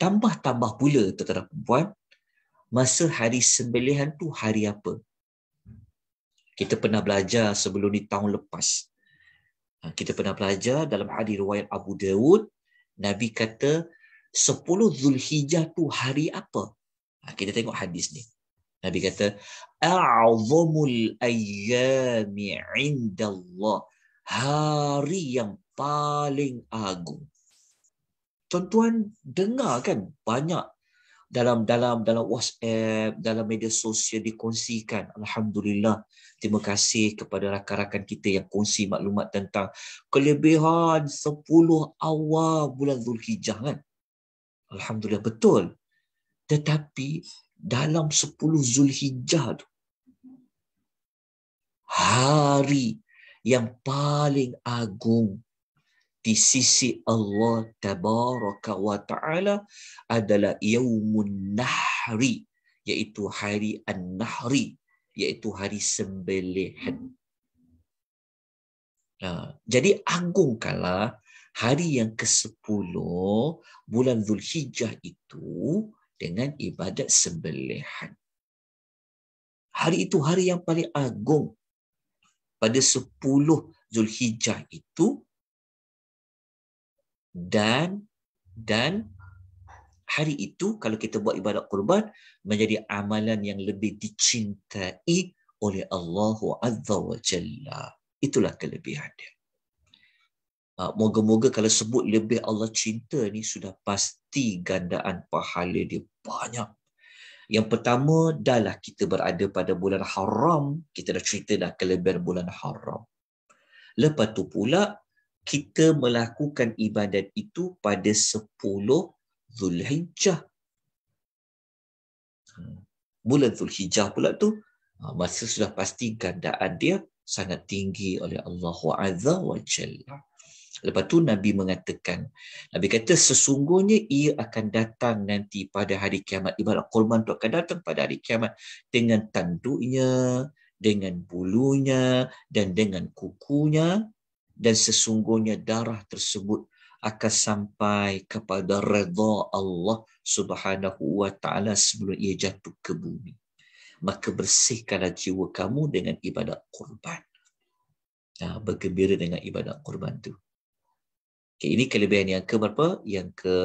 Tambah-tambah pula tuan-tuan perempuan, masa hari sembelihan tu hari apa? Kita pernah belajar sebelum ni tahun lepas. Ha, kita pernah belajar dalam hadis riwayat Abu Dawud Nabi kata 10 Zulhijjah tu hari apa? Ha, kita tengok hadis ni. Nabi kata a'zamul ayyami 'inda Allah hari yang paling agung. Tuan-tuan dengar kan banyak dalam dalam dalam WhatsApp, dalam media sosial dikongsikan. Alhamdulillah. Terima kasih kepada rakan-rakan kita yang kongsi maklumat tentang kelebihan 10 awal bulan Zulhijjah kan. Alhamdulillah betul. Tetapi dalam 10 Zulhijjah tu hari yang paling agung di sisi Allah tabaraka wa taala adalah yaumun nahri yaitu hari an-nahri yaitu hari sembelihan. Nah, ha, jadi agungkanlah hari yang ke-10 bulan Zulhijjah itu dengan ibadat sembelihan. Hari itu hari yang paling agung pada 10 Zulhijjah itu dan dan hari itu kalau kita buat ibadat kurban menjadi amalan yang lebih dicintai oleh Allah Azza wa Jalla. Itulah kelebihan dia. Ah, moga-moga kalau sebut lebih Allah cinta ni sudah pasti gandaan pahala dia banyak. Yang pertama, dah lah kita berada pada bulan haram. Kita dah cerita dah kelebihan bulan haram. Lepas tu pula, kita melakukan ibadat itu pada 10 Zulhijjah. Bulan hmm. Zulhijjah pula tu ha, masa sudah pasti gandaan dia sangat tinggi oleh Allah Azza wa Jalla. Lepas tu Nabi mengatakan, Nabi kata sesungguhnya ia akan datang nanti pada hari kiamat. Ibarat korban tu akan datang pada hari kiamat dengan tanduknya, dengan bulunya dan dengan kukunya dan sesungguhnya darah tersebut akan sampai kepada redha Allah Subhanahu wa taala sebelum ia jatuh ke bumi. Maka bersihkanlah jiwa kamu dengan ibadat kurban. Nah, ha, bergembira dengan ibadat kurban tu. Okay, ini kelebihan yang ke berapa? Yang ke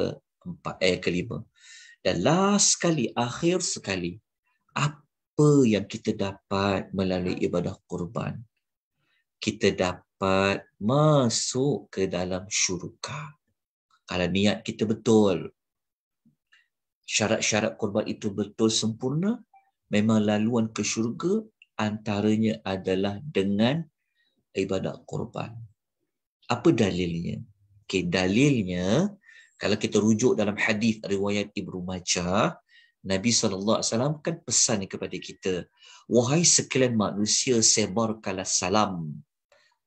empat, eh, kelima. Dan last sekali, akhir sekali, apa yang kita dapat melalui ibadah kurban? kita dapat masuk ke dalam syurga. Kalau niat kita betul, syarat-syarat korban itu betul sempurna, memang laluan ke syurga antaranya adalah dengan ibadat korban. Apa dalilnya? Okay, dalilnya, kalau kita rujuk dalam hadis riwayat Ibnu Majah, Nabi SAW kan pesan kepada kita, Wahai sekalian manusia, sebarkanlah salam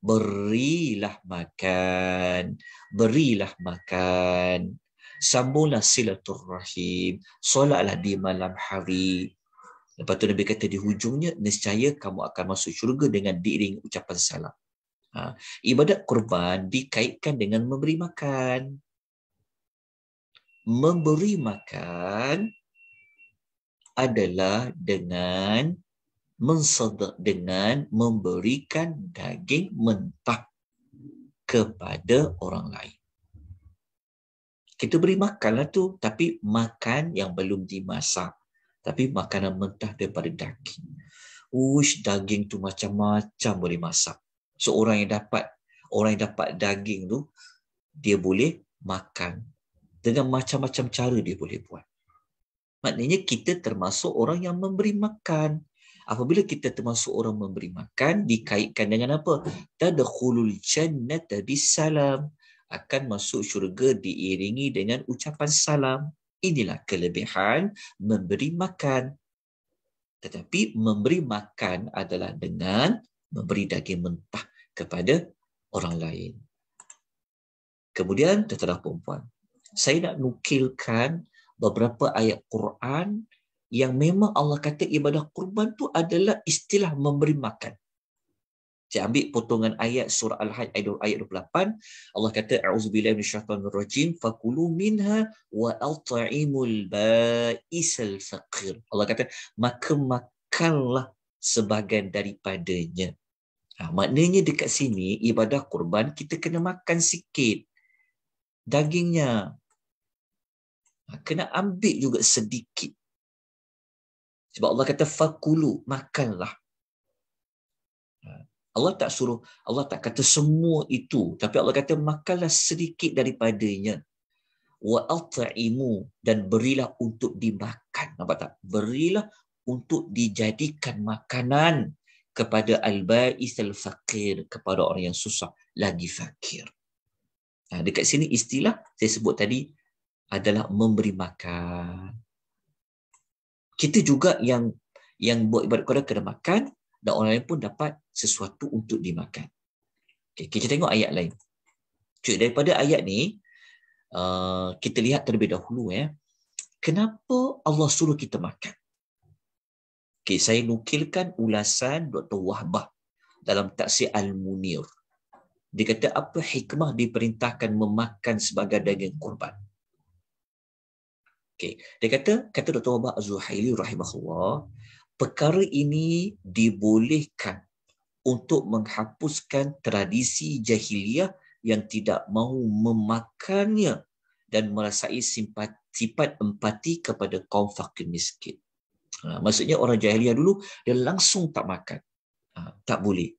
berilah makan berilah makan sambunglah silaturahim solatlah di malam hari lepas tu nabi kata di hujungnya niscaya kamu akan masuk syurga dengan diiring ucapan salam ha. ibadat kurban dikaitkan dengan memberi makan memberi makan adalah dengan mensodok dengan memberikan daging mentah kepada orang lain. Kita beri makanlah tu, tapi makan yang belum dimasak. Tapi makanan mentah daripada daging. Ush, daging tu macam-macam boleh masak. So, orang yang dapat orang yang dapat daging tu, dia boleh makan. Dengan macam-macam cara dia boleh buat. Maknanya kita termasuk orang yang memberi makan apabila kita termasuk orang memberi makan dikaitkan dengan apa tadkhulul jannata bisalam akan masuk syurga diiringi dengan ucapan salam inilah kelebihan memberi makan tetapi memberi makan adalah dengan memberi daging mentah kepada orang lain kemudian tetap perempuan saya nak nukilkan beberapa ayat Quran yang memang Allah kata ibadah kurban tu adalah istilah memberi makan. Saya ambil potongan ayat surah Al-Hajj ayat 28. Allah kata auzubillahi minasyaitonir rajim fakulu minha wa at'imul ba'isal faqir. Allah kata maka makanlah sebahagian daripadanya. Ha, maknanya dekat sini ibadah kurban kita kena makan sikit dagingnya. Ha, kena ambil juga sedikit sebab Allah kata fakulu, makanlah. Ha. Allah tak suruh, Allah tak kata semua itu, tapi Allah kata makanlah sedikit daripadanya. Wa at'imu dan berilah untuk dimakan. Nampak tak? Berilah untuk dijadikan makanan kepada al-ba'is al-faqir, kepada orang yang susah lagi fakir. Nah, ha, dekat sini istilah saya sebut tadi adalah memberi makan kita juga yang yang buat ibadat kepada kena makan dan orang lain pun dapat sesuatu untuk dimakan. Okay, kita tengok ayat lain. Cuk, daripada ayat ni, uh, kita lihat terlebih dahulu. ya. Eh. Kenapa Allah suruh kita makan? Okay, saya nukilkan ulasan Dr. Wahbah dalam Tafsir Al-Munir. Dia kata, apa hikmah diperintahkan memakan sebagai daging kurban? Okay. Dia kata, kata Dr. Muhammad Zuhaili rahimahullah, perkara ini dibolehkan untuk menghapuskan tradisi jahiliah yang tidak mahu memakannya dan merasai simpati sifat empati kepada kaum fakir miskin. Ha, maksudnya orang jahiliah dulu, dia langsung tak makan. Ha, tak boleh.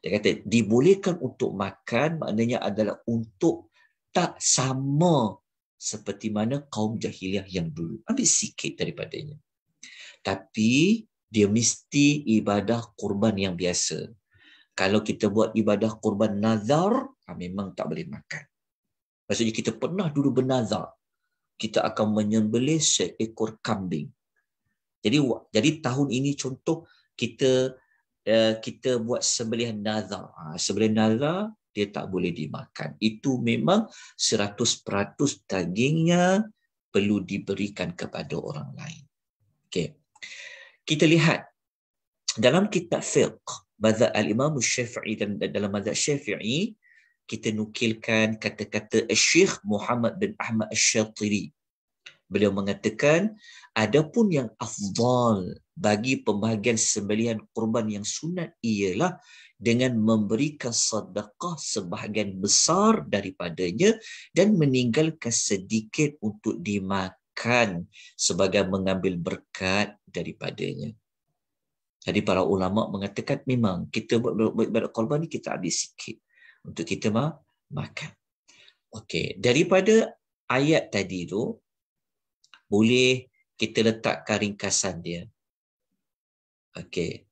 Dia kata, dibolehkan untuk makan maknanya adalah untuk tak sama seperti mana kaum jahiliah yang dulu. Ambil sikit daripadanya. Tapi dia mesti ibadah kurban yang biasa. Kalau kita buat ibadah kurban nazar, ah, memang tak boleh makan. Maksudnya kita pernah dulu bernazar. Kita akan menyembelih seekor kambing. Jadi jadi tahun ini contoh kita eh, kita buat sembelihan nazar. Ah, sembelihan nazar dia tak boleh dimakan. Itu memang 100% dagingnya perlu diberikan kepada orang lain. Okey. Kita lihat dalam kitab fiqh mazhab al-Imam Syafi'i dan dalam mazhab Syafi'i kita nukilkan kata-kata Syekh Muhammad bin Ahmad Asy-Syatiri. Beliau mengatakan adapun yang afdal bagi pembahagian sembelian kurban yang sunat ialah dengan memberikan sedekah sebahagian besar daripadanya dan meninggalkan sedikit untuk dimakan sebagai mengambil berkat daripadanya. Jadi para ulama mengatakan memang kita buat ibadat korban ni kita ada sikit untuk kita makan. Okey, daripada ayat tadi tu boleh kita letakkan ringkasan dia. Okey,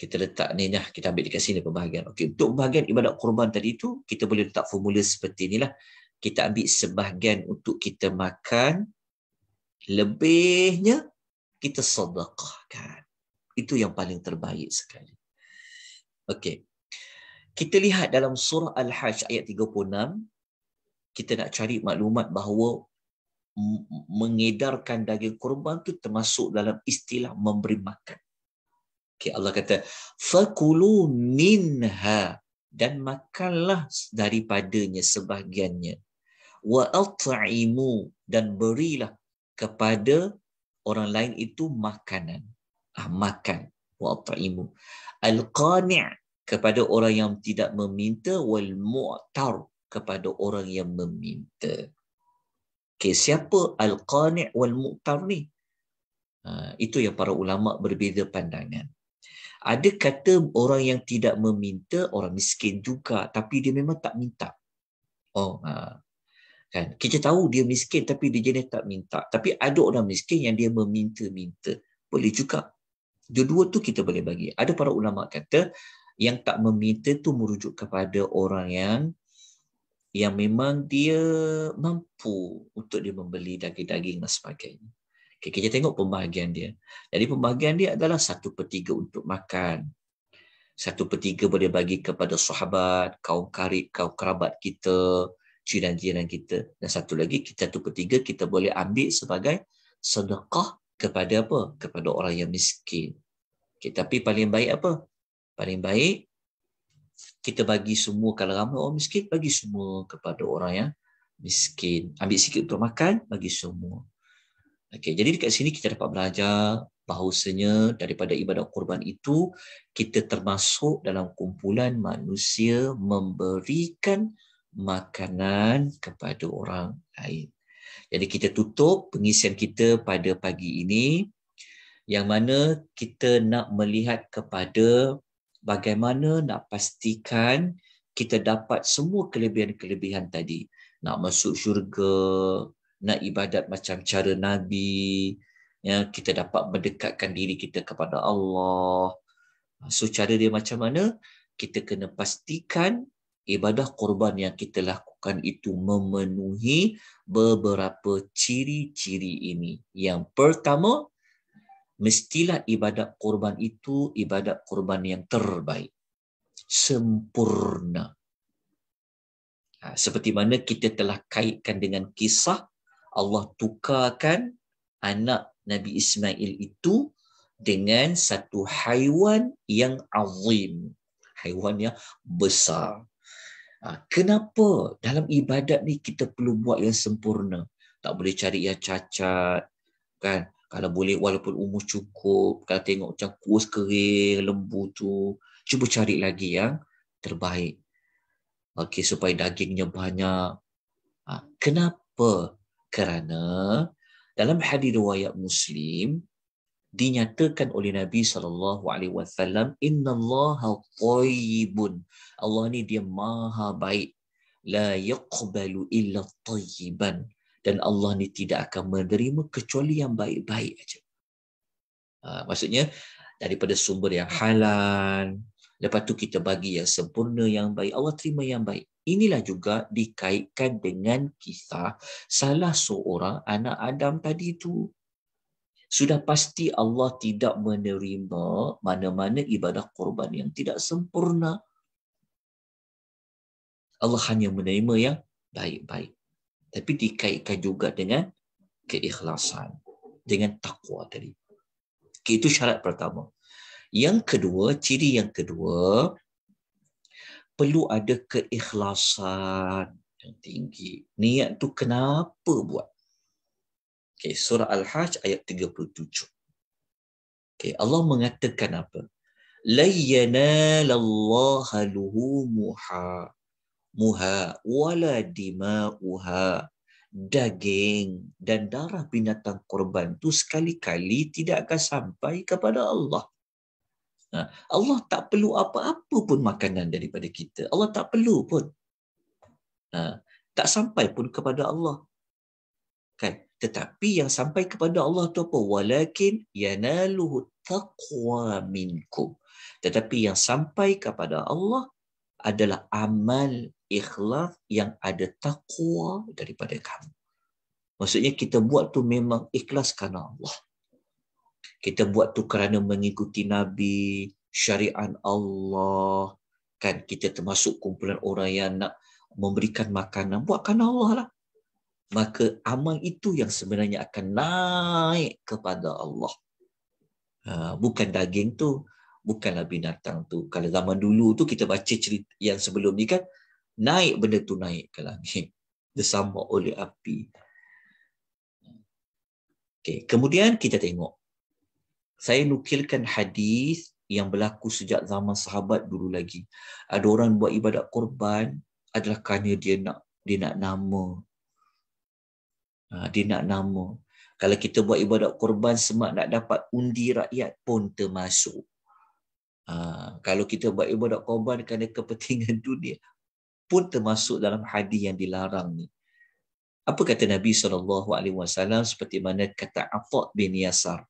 kita letak ni dah kita ambil dekat sini pembahagian okey untuk bahagian ibadat kurban tadi tu kita boleh letak formula seperti inilah kita ambil sebahagian untuk kita makan lebihnya kita sedekahkan itu yang paling terbaik sekali okey kita lihat dalam surah al-hajj ayat 36 kita nak cari maklumat bahawa mengedarkan daging kurban tu termasuk dalam istilah memberi makan Okay, Allah kata, "Fakulu minha dan makanlah daripadanya sebahagiannya. Wa dan berilah kepada orang lain itu makanan." Ah, makan wa at'imu. kepada orang yang tidak meminta wal kepada orang yang meminta. Okay, siapa al-qani' wal mu'tar ni? Ha, itu yang para ulama berbeza pandangan ada kata orang yang tidak meminta orang miskin juga tapi dia memang tak minta oh ha. kan kita tahu dia miskin tapi dia jenis tak minta tapi ada orang miskin yang dia meminta-minta boleh juga dua-dua tu kita boleh bagi ada para ulama kata yang tak meminta tu merujuk kepada orang yang yang memang dia mampu untuk dia membeli daging-daging dan sebagainya Okay, kita tengok pembahagian dia. Jadi pembahagian dia adalah satu per tiga untuk makan. Satu per tiga boleh bagi kepada sahabat, kaum karib, kaum kerabat kita, jiran-jiran kita. Dan satu lagi, kita satu per tiga kita boleh ambil sebagai sedekah kepada apa? Kepada orang yang miskin. Okay, tapi paling baik apa? Paling baik, kita bagi semua kalau ramai orang miskin, bagi semua kepada orang yang miskin. Ambil sikit untuk makan, bagi semua. Okay, jadi dekat sini kita dapat belajar bahawasanya daripada ibadat kurban itu kita termasuk dalam kumpulan manusia memberikan makanan kepada orang lain. Jadi kita tutup pengisian kita pada pagi ini yang mana kita nak melihat kepada bagaimana nak pastikan kita dapat semua kelebihan-kelebihan tadi. Nak masuk syurga, nak ibadat macam cara Nabi, ya, kita dapat mendekatkan diri kita kepada Allah. So cara dia macam mana? Kita kena pastikan ibadah korban yang kita lakukan itu memenuhi beberapa ciri-ciri ini. Yang pertama, mestilah ibadat korban itu ibadat korban yang terbaik. Sempurna. Ha, seperti mana kita telah kaitkan dengan kisah Allah tukarkan anak Nabi Ismail itu dengan satu haiwan yang azim. Haiwan yang besar. Ha, kenapa dalam ibadat ni kita perlu buat yang sempurna? Tak boleh cari yang cacat. Kan? Kalau boleh walaupun umur cukup. Kalau tengok macam kuas kering, lembu tu. Cuba cari lagi yang terbaik. Okey, supaya dagingnya banyak. Ha, kenapa? kerana dalam hadis riwayat Muslim dinyatakan oleh Nabi sallallahu alaihi wasallam innallaha tayyibun Allah ni dia maha baik la yaqbalu illa tayyiban dan Allah ni tidak akan menerima kecuali yang baik-baik aja. Ha, maksudnya daripada sumber yang halal lepas tu kita bagi yang sempurna yang baik Allah terima yang baik inilah juga dikaitkan dengan kisah salah seorang anak Adam tadi itu. Sudah pasti Allah tidak menerima mana-mana ibadah korban yang tidak sempurna. Allah hanya menerima yang baik-baik. Tapi dikaitkan juga dengan keikhlasan. Dengan takwa tadi. itu syarat pertama. Yang kedua, ciri yang kedua, perlu ada keikhlasan yang tinggi. Niat tu kenapa buat? Okay, surah Al-Hajj ayat 37. Okay, Allah mengatakan apa? Layyana lallaha Muha muha wala dima'uha daging dan darah binatang korban tu sekali-kali tidak akan sampai kepada Allah. Ha, Allah tak perlu apa-apa pun makanan daripada kita. Allah tak perlu pun. Ha, tak sampai pun kepada Allah. Kan? Tetapi yang sampai kepada Allah tu apa? Walakin yanaluhu taqwa minkum. Tetapi yang sampai kepada Allah adalah amal ikhlas yang ada taqwa daripada kamu. Maksudnya kita buat tu memang ikhlas kerana Allah kita buat tu kerana mengikuti nabi syariat Allah kan kita termasuk kumpulan orang yang nak memberikan makanan buat kerana Allah lah maka amal itu yang sebenarnya akan naik kepada Allah ha, bukan daging tu bukanlah binatang tu kalau zaman dulu tu kita baca cerita yang sebelum ni kan naik benda tu naik ke langit [laughs] disambar oleh api Okay. Kemudian kita tengok saya nukilkan hadis yang berlaku sejak zaman sahabat dulu lagi. Ada orang buat ibadat korban adalah kerana dia nak dia nak nama. Ha, dia nak nama. Kalau kita buat ibadat korban semak nak dapat undi rakyat pun termasuk. Ha, kalau kita buat ibadat korban kerana kepentingan [laughs] dunia pun termasuk dalam hadis yang dilarang ni. Apa kata Nabi SAW seperti mana kata Afaq bin Yasar?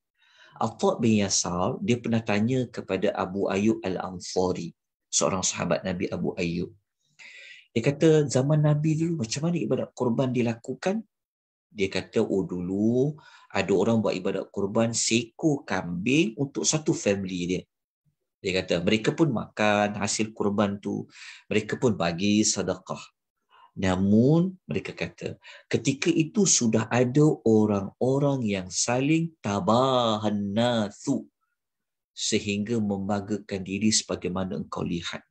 Atha bin Yasar dia pernah tanya kepada Abu Ayyub al anfari seorang sahabat Nabi Abu Ayyub. Dia kata zaman Nabi dulu macam mana ibadat kurban dilakukan? Dia kata oh dulu ada orang buat ibadat kurban seekor kambing untuk satu family dia. Dia kata mereka pun makan hasil kurban tu, mereka pun bagi sedekah. Namun mereka kata ketika itu sudah ada orang-orang yang saling tabahan tabahannathu sehingga membanggakan diri sebagaimana engkau lihat.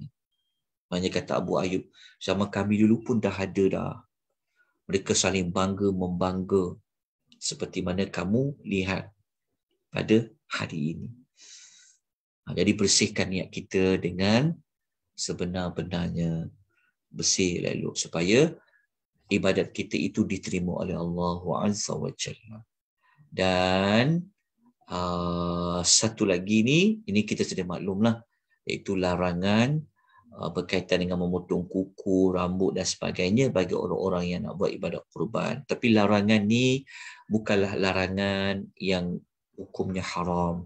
Banyak kata Abu Ayub, sama kami dulu pun dah ada dah. Mereka saling bangga membangga seperti mana kamu lihat pada hari ini. Ha, jadi bersihkan niat kita dengan sebenar-benarnya besi lalu supaya ibadat kita itu diterima oleh Allah Azza wa Jalla. Dan uh, satu lagi ni, ini kita sudah maklumlah iaitu larangan uh, berkaitan dengan memotong kuku, rambut dan sebagainya bagi orang-orang yang nak buat ibadat kurban. Tapi larangan ni bukanlah larangan yang hukumnya haram.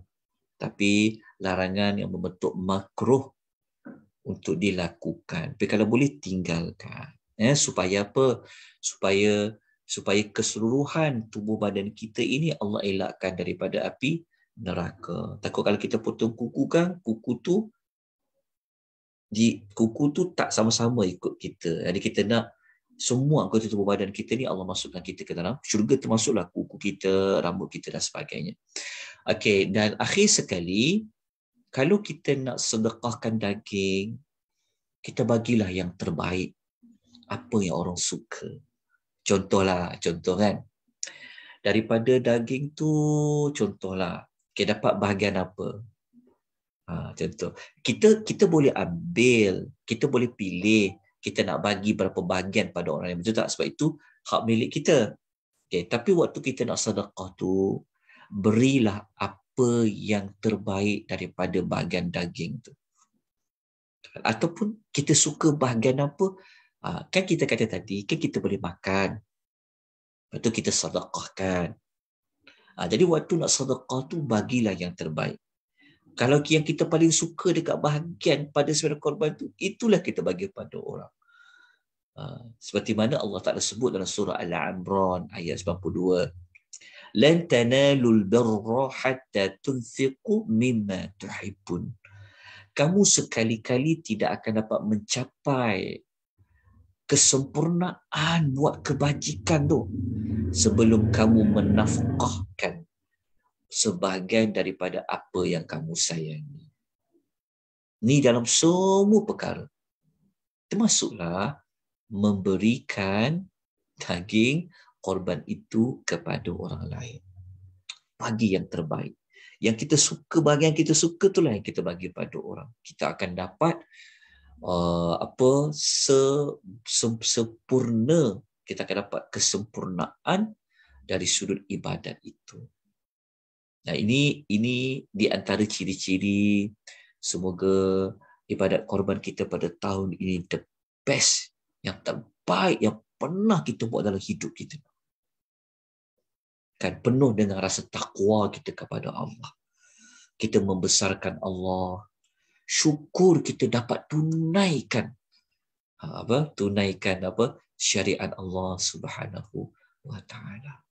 Tapi larangan yang membentuk makruh untuk dilakukan. Tapi kalau boleh tinggalkan. Eh, supaya apa? Supaya supaya keseluruhan tubuh badan kita ini Allah elakkan daripada api neraka. Takut kalau kita potong kuku kan, kuku tu di kuku tu tak sama-sama ikut kita. Jadi kita nak semua anggota tubuh badan kita ni Allah masukkan kita ke dalam syurga termasuklah kuku kita, rambut kita dan sebagainya. Okey, dan akhir sekali kalau kita nak sedekahkan daging, kita bagilah yang terbaik. Apa yang orang suka. Contohlah, contoh kan. Daripada daging tu, contohlah. kita dapat bahagian apa? Ha, contoh. Kita kita boleh ambil, kita boleh pilih kita nak bagi berapa bahagian pada orang yang Betul tak? Sebab itu hak milik kita. Okay, tapi waktu kita nak sedekah tu, berilah apa apa yang terbaik daripada bahagian daging tu. Ataupun kita suka bahagian apa, ah, kan kita kata tadi, kan kita boleh makan. Lepas tu kita sadaqahkan. Ah, jadi waktu nak sadaqah tu, bagilah yang terbaik. Kalau yang kita paling suka dekat bahagian pada sebenar korban tu, itulah kita bagi pada orang. Uh, seperti mana Allah Ta'ala sebut dalam surah Al-Imran ayat lan tanalul birra hatta tunfiqu mimma tuhibbun kamu sekali-kali tidak akan dapat mencapai kesempurnaan buat kebajikan tu sebelum kamu menafkahkan sebahagian daripada apa yang kamu sayangi. Ni dalam semua perkara. Termasuklah memberikan daging korban itu kepada orang lain. Bagi yang terbaik. Yang kita suka, bagian kita suka tu lah yang kita bagi kepada orang. Kita akan dapat uh, apa se, se, sempurna, kita akan dapat kesempurnaan dari sudut ibadat itu. Nah ini ini di antara ciri-ciri semoga ibadat korban kita pada tahun ini the best yang terbaik yang pernah kita buat dalam hidup kita kan penuh dengan rasa takwa kita kepada Allah. Kita membesarkan Allah. Syukur kita dapat tunaikan ha, apa? Tunaikan apa? syariat Allah Subhanahu wa taala.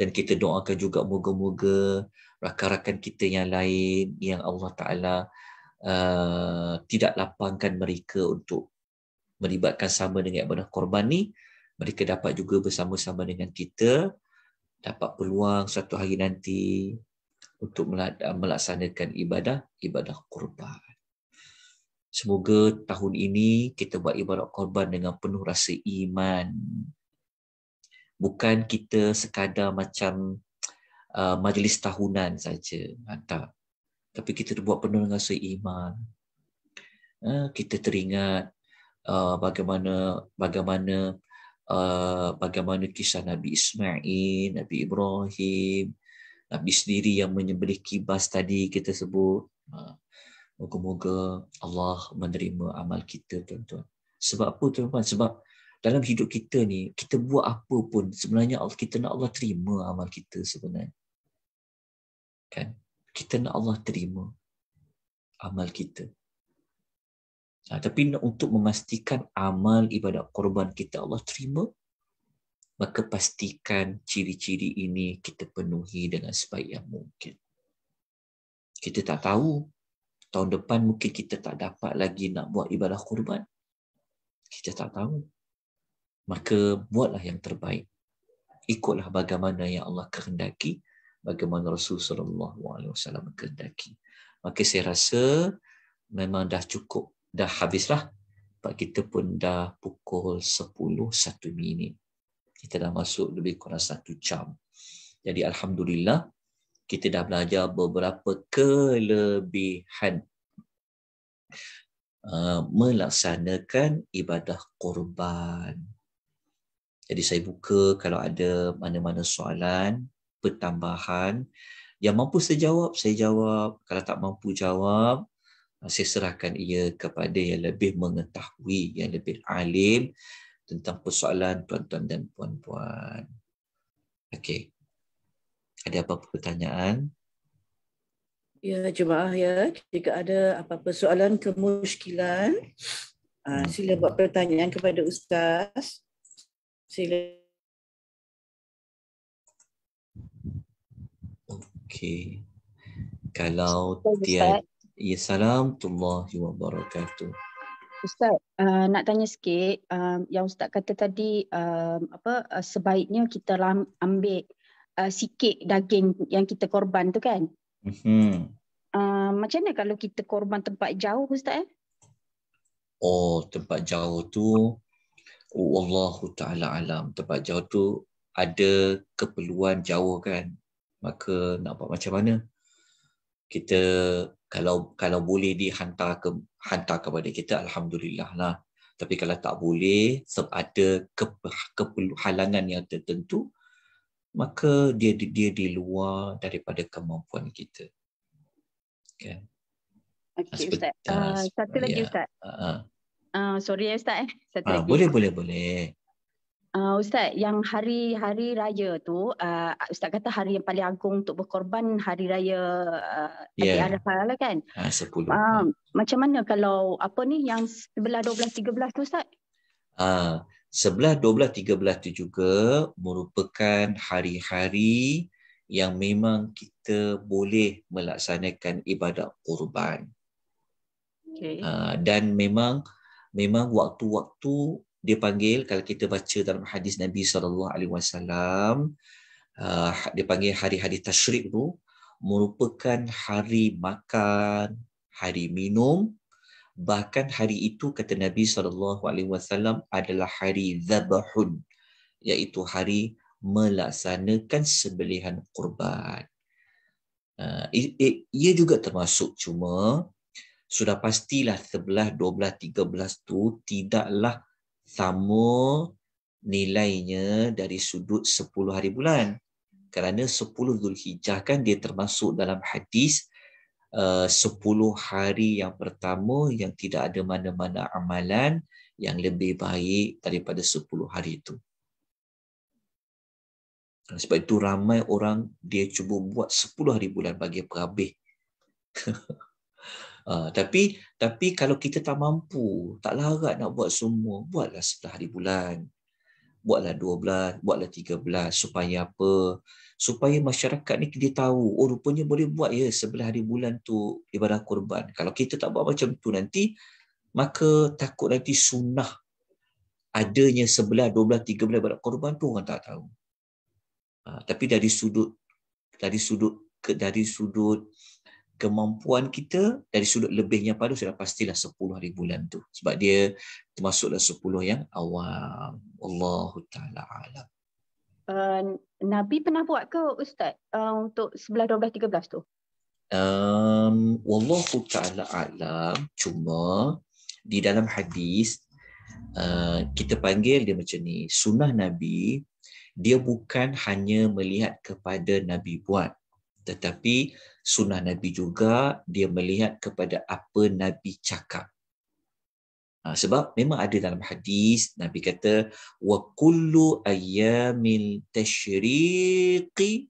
Dan kita doakan juga moga-moga rakan-rakan kita yang lain yang Allah taala uh, tidak lapangkan mereka untuk melibatkan sama dengan ibadah korban ni mereka dapat juga bersama-sama dengan kita dapat peluang satu hari nanti untuk ah, melaksanakan ibadah ibadah kurban Semoga tahun ini kita buat ibadah kurban dengan penuh rasa iman. Bukan kita sekadar macam uh, majlis tahunan saja. Ah, tak. Tapi kita buat penuh dengan rasa iman. Uh, kita teringat uh, bagaimana bagaimana Eh, bagaimana kisah Nabi Ismail, Nabi Ibrahim, Nabi sendiri yang menyembelih kibas tadi kita sebut. Eh, moga-moga Allah menerima amal kita tuan-tuan. Sebab apa tuan-tuan? Sebab dalam hidup kita ni, kita buat apa pun sebenarnya Allah kita nak Allah terima amal kita sebenarnya. Kan? Kita nak Allah terima amal kita. Ha, tapi nak untuk memastikan amal ibadat korban kita Allah terima maka pastikan ciri-ciri ini kita penuhi dengan sebaik yang mungkin kita tak tahu tahun depan mungkin kita tak dapat lagi nak buat ibadat korban kita tak tahu maka buatlah yang terbaik ikutlah bagaimana yang Allah kehendaki bagaimana Rasulullah saw alaihi kehendaki maka saya rasa memang dah cukup dah habislah. Sebab kita pun dah pukul 10, 1 minit. Kita dah masuk lebih kurang 1 jam. Jadi Alhamdulillah, kita dah belajar beberapa kelebihan uh, melaksanakan ibadah korban. Jadi saya buka kalau ada mana-mana soalan, pertambahan. Yang mampu saya jawab, saya jawab. Kalau tak mampu jawab, saya serahkan ia kepada yang lebih mengetahui, yang lebih alim tentang persoalan tuan-tuan dan puan-puan. Okey. Ada apa-apa pertanyaan? Ya, jemaah ya. Jika ada apa-apa soalan kemuskilan, ah, hmm. sila buat pertanyaan kepada Ustaz. Sila. Okey. Kalau tiada Ya Assalamualaikum wabarakatuh. Ustaz, uh, nak tanya sikit uh, yang ustaz kata tadi uh, apa uh, sebaiknya kita lam- ambil uh, sikit daging yang kita korban tu kan? Mhm. Uh, macam mana kalau kita korban tempat jauh ustaz eh? Oh, tempat jauh tu wallahu taala alam. Tempat jauh tu ada keperluan jauh kan. Maka nak buat macam mana? Kita kalau kalau boleh dihantar ke hantar kepada kita alhamdulillah lah tapi kalau tak boleh sebab ada ke, kepulhalangan yang tertentu maka dia, dia dia di luar daripada kemampuan kita kan okay, Aspet, ustaz uh, satu lagi ya. ustaz uh, sorry ya ustaz eh satu uh, lagi boleh boleh boleh Uh, Ustaz, yang hari-hari raya tu, uh, Ustaz kata hari yang paling agung untuk berkorban hari raya uh, yeah. Hari ya. Arafah lah kan? Uh, 10. Uh, macam mana kalau apa ni yang sebelah 12-13 tu Ustaz? Uh, sebelah 12-13 tu juga merupakan hari-hari yang memang kita boleh melaksanakan ibadat korban. Okay. Uh, ah, dan memang memang waktu-waktu dia panggil kalau kita baca dalam hadis Nabi sallallahu alaihi wasallam ah, ha, dia panggil hari-hari tasyrik tu merupakan hari makan, hari minum bahkan hari itu kata Nabi sallallahu alaihi wasallam adalah hari Zabahun, iaitu hari melaksanakan sebelihan kurban. Ah, ia juga termasuk cuma sudah pastilah 11, 12, 13 tu tidaklah sama nilainya dari sudut 10 hari bulan. Kerana 10 Zulhijjah kan dia termasuk dalam hadis eh, uh, 10 hari yang pertama yang tidak ada mana-mana amalan yang lebih baik daripada 10 hari itu. Sebab itu ramai orang dia cuba buat 10 hari bulan bagi perhabis. [laughs] Ah, tapi tapi kalau kita tak mampu, tak larat nak buat semua, buatlah 10 hari bulan. Buatlah dua 12, buatlah tiga 13 supaya apa? Supaya masyarakat ni dia tahu, oh rupanya boleh buat ya sebelah hari bulan tu ibadah kurban. Kalau kita tak buat macam tu nanti maka takut nanti sunnah adanya sebelah, 11, 12, 13 ibadah kurban tu orang tak tahu. Ha, tapi dari sudut dari sudut ke dari sudut kemampuan kita dari sudut lebihnya padu sudah pastilah 10 hari bulan tu sebab dia termasuklah 10 yang awam Allah taala alam uh, Nabi pernah buat ke ustaz uh, untuk 11 12 13 tu um, wallahu taala alam cuma di dalam hadis uh, kita panggil dia macam ni sunnah nabi dia bukan hanya melihat kepada nabi buat tetapi sunnah Nabi juga dia melihat kepada apa Nabi cakap. Ha, sebab memang ada dalam hadis Nabi kata wa kullu ayyamil tashriqi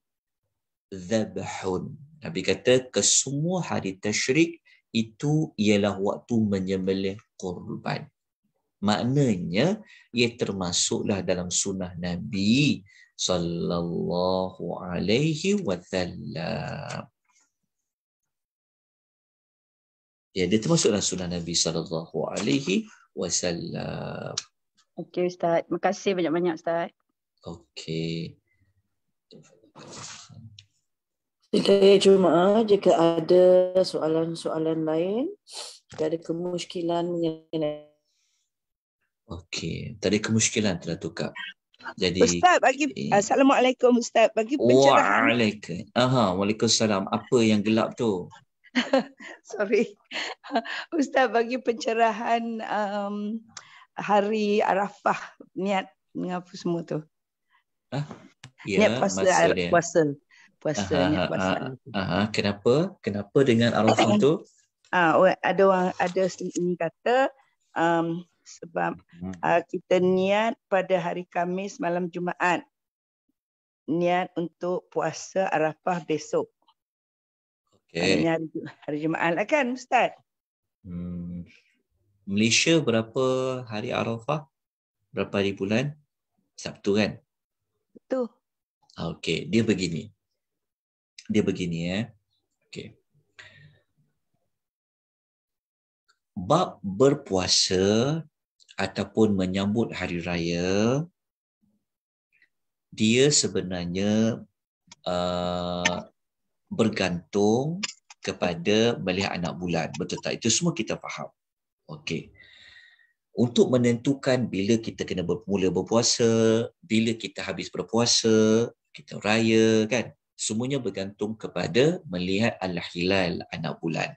dhabhun. Nabi kata kesemua hari tashriq itu ialah waktu menyembelih korban. Maknanya ia termasuklah dalam sunnah Nabi sallallahu alaihi wasallam. Ya, dia termasuklah sunnah Nabi sallallahu alaihi wasallam. Okey ustaz. Terima kasih banyak-banyak ustaz. Okey. Sila ya, cuma jika ada soalan-soalan lain, jika ada kemusykilan mengenai Okey, tadi kemusykilan telah tukar. Jadi Ustaz bagi okay. Assalamualaikum Ustaz bagi pencerahan. Waalaikumsalam. Aha, Waalaikumsalam. Apa yang gelap tu? [laughs] Sorry. [laughs] Ustaz bagi pencerahan um, hari Arafah niat dengan apa semua tu.
Ha? Ya, niat puasa. Puasa.
Puasa. Aha, puasa. Aha, kenapa? Kenapa dengan Arafah tu? Uh, [coughs] ada orang ada ini kata um, sebab uh, kita niat pada hari Kamis malam Jumaat niat untuk puasa Arafah besok. Okay. Eh. Hari, hari Jumaat lah kan Ustaz? Hmm. Malaysia berapa hari Arafah? Berapa hari bulan? Sabtu kan? Betul. Ah, okay, dia begini. Dia begini ya. Eh. Okay. Bab berpuasa ataupun menyambut hari raya, dia sebenarnya uh, bergantung kepada melihat anak bulan. Betul tak? Itu semua kita faham. Okey. Untuk menentukan bila kita kena mula berpuasa, bila kita habis berpuasa, kita raya kan. Semuanya bergantung kepada melihat Al-Hilal anak bulan.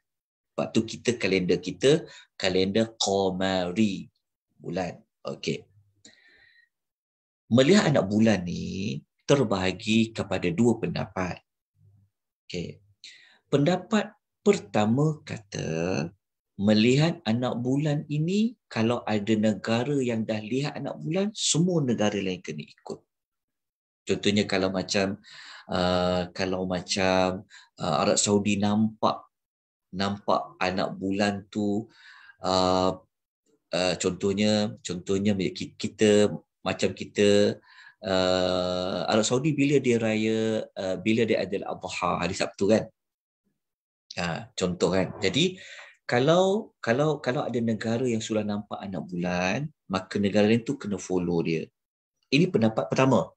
Sebab tu kita kalender kita, kalender Qomari bulan. Okey. Melihat anak bulan ni terbahagi kepada dua pendapat. Okey. Pendapat pertama kata melihat anak bulan ini kalau ada negara yang dah lihat anak bulan semua negara lain kena ikut. Contohnya kalau macam uh, kalau macam uh, Arab Saudi nampak nampak anak bulan tu uh, uh, contohnya contohnya kita, kita macam kita uh, Arab Saudi bila dia raya uh, bila dia ada Adha hari Sabtu kan. Uh, contoh kan. Jadi kalau kalau kalau ada negara yang sudah nampak anak bulan, maka negara lain tu kena follow dia. Ini pendapat pertama.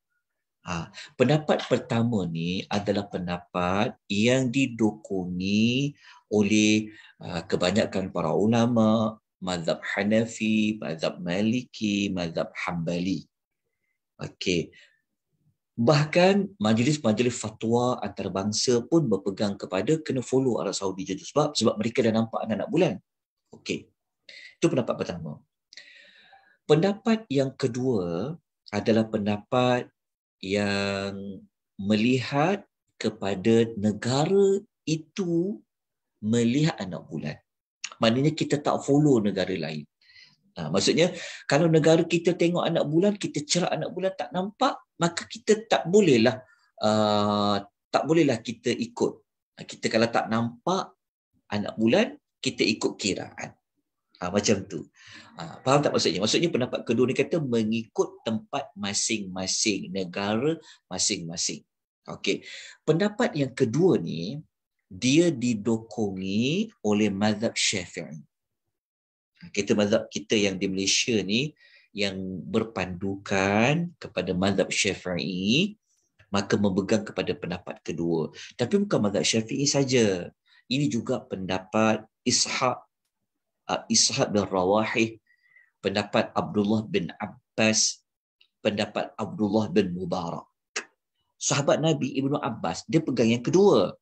Ha, pendapat pertama ni adalah pendapat yang didukungi oleh uh, kebanyakan para ulama mazhab Hanafi, mazhab Maliki, mazhab Hambali. Okey. Bahkan majlis-majlis fatwa antarabangsa pun berpegang kepada kena follow Arab Saudi je tu sebab sebab mereka dah nampak anak-anak bulan. Okey. Itu pendapat pertama. Pendapat yang kedua adalah pendapat yang melihat kepada negara itu melihat anak bulan. Maknanya kita tak follow negara lain. Ha, maksudnya kalau negara kita tengok anak bulan kita cerak anak bulan tak nampak maka kita tak bolehlah uh, tak bolehlah kita ikut ha, kita kalau tak nampak anak bulan kita ikut kiraan ha, macam tu ha, faham tak maksudnya maksudnya pendapat kedua ni kata mengikut tempat masing-masing negara masing-masing okey pendapat yang kedua ni dia didokongi oleh mazhab syafi'i kita mazhab kita yang di Malaysia ni yang berpandukan kepada mazhab Syafi'i maka memegang kepada pendapat kedua tapi bukan mazhab Syafi'i saja ini juga pendapat Ishaq uh, Ishaq bin Rawahih pendapat Abdullah bin Abbas pendapat Abdullah bin Mubarak sahabat Nabi Ibnu Abbas dia pegang yang kedua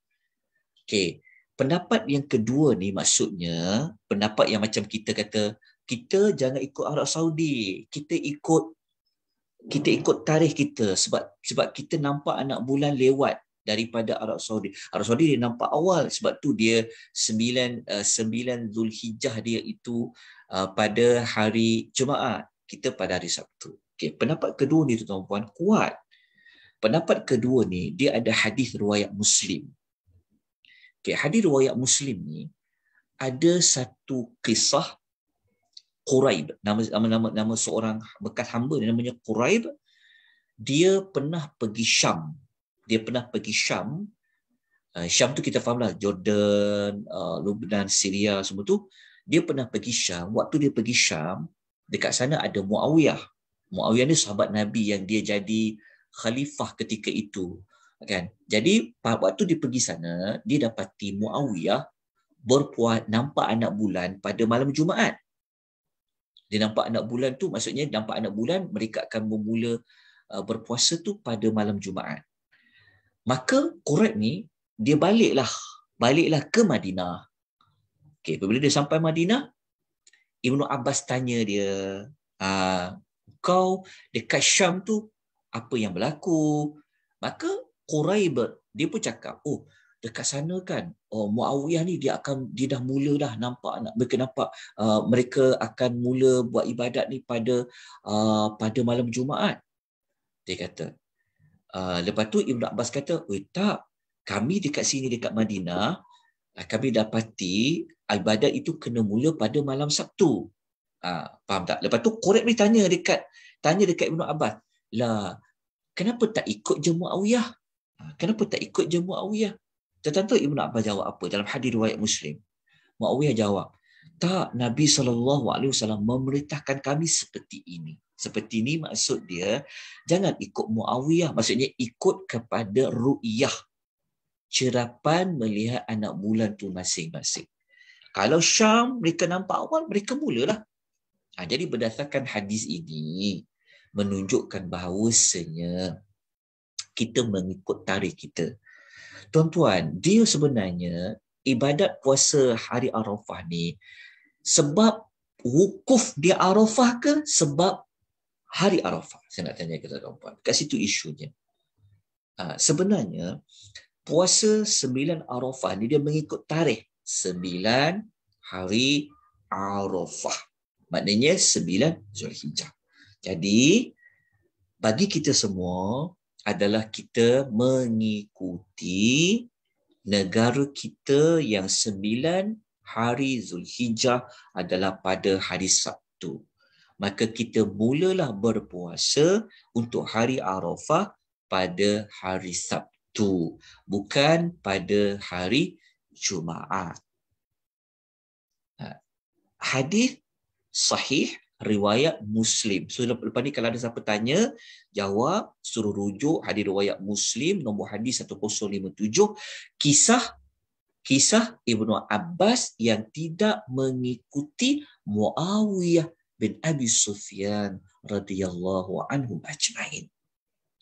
okey pendapat yang kedua ni maksudnya pendapat yang macam kita kata kita jangan ikut Arab Saudi kita ikut kita ikut tarikh kita sebab sebab kita nampak anak bulan lewat daripada Arab Saudi. Arab Saudi dia nampak awal sebab tu dia 9 9 eh, Zulhijjah dia itu eh, pada hari Jumaat. Kita pada hari Sabtu. Okey, pendapat kedua ni tuan-tuan kuat. Pendapat kedua ni dia ada hadis riwayat Muslim. Okay, hadir riwayat Muslim ni ada satu kisah Quraib nama, nama nama nama seorang bekas hamba dia namanya Quraib dia pernah pergi Syam dia pernah pergi Syam eh, Syam tu kita fahamlah Jordan eh, Lebanon Syria semua tu dia pernah pergi Syam waktu dia pergi Syam dekat sana ada Muawiyah Muawiyah ni sahabat Nabi yang dia jadi khalifah ketika itu kan jadi pada waktu dia pergi sana dia dapati Muawiyah berpuas nampak anak bulan pada malam Jumaat dia nampak anak bulan tu maksudnya nampak anak bulan mereka akan bermula uh, berpuasa tu pada malam Jumaat maka Quraib ni dia baliklah baliklah ke Madinah Okay, apabila dia sampai Madinah Ibnu Abbas tanya dia ah, kau dekat Syam tu apa yang berlaku maka Quraibah dia pun cakap oh dekat sana kan oh Muawiyah ni dia akan dia dah mula dah nampak nak berkenapa uh, mereka akan mula buat ibadat ni pada uh, pada malam Jumaat dia kata uh, lepas tu Ibnu Abbas kata oi tak kami dekat sini dekat Madinah ah, kami dapati ibadat itu kena mula pada malam Sabtu uh, faham tak lepas tu Quraib ni tanya dekat tanya dekat Ibnu Abbas lah kenapa tak ikut je Muawiyah Ah, kenapa tak ikut je Muawiyah? Tentang tu Ibn Abbas jawab apa dalam hadis riwayat Muslim. Muawiyah jawab, tak Nabi SAW memerintahkan kami seperti ini. Seperti ini maksud dia, jangan ikut Muawiyah. Maksudnya ikut kepada ru'iyah. Cerapan melihat anak bulan tu masing-masing. Kalau Syam mereka nampak awal, mereka mulalah. Ha, jadi berdasarkan hadis ini, menunjukkan bahawasanya kita mengikut tarikh kita. Tuan-tuan, dia sebenarnya ibadat puasa hari Arafah ni sebab wukuf di Arafah ke sebab hari Arafah? Saya nak tanya kepada tuan-tuan. Kat situ isunya. Ha, sebenarnya, puasa sembilan Arafah ni dia mengikut tarikh sembilan hari Arafah. Maknanya sembilan Zulhijjah. Jadi, bagi kita semua, adalah kita mengikuti negara kita yang sembilan hari Zulhijjah adalah pada hari Sabtu. Maka kita mulalah berpuasa untuk hari Arafah pada hari Sabtu. Bukan pada hari Jumaat. Ha, hadis sahih riwayat Muslim. So lepas ni kalau ada siapa tanya, jawab suruh rujuk hadis riwayat Muslim nombor hadis 1057 kisah kisah Ibnu Abbas yang tidak mengikuti Muawiyah bin Abi Sufyan radhiyallahu anhu ajmain.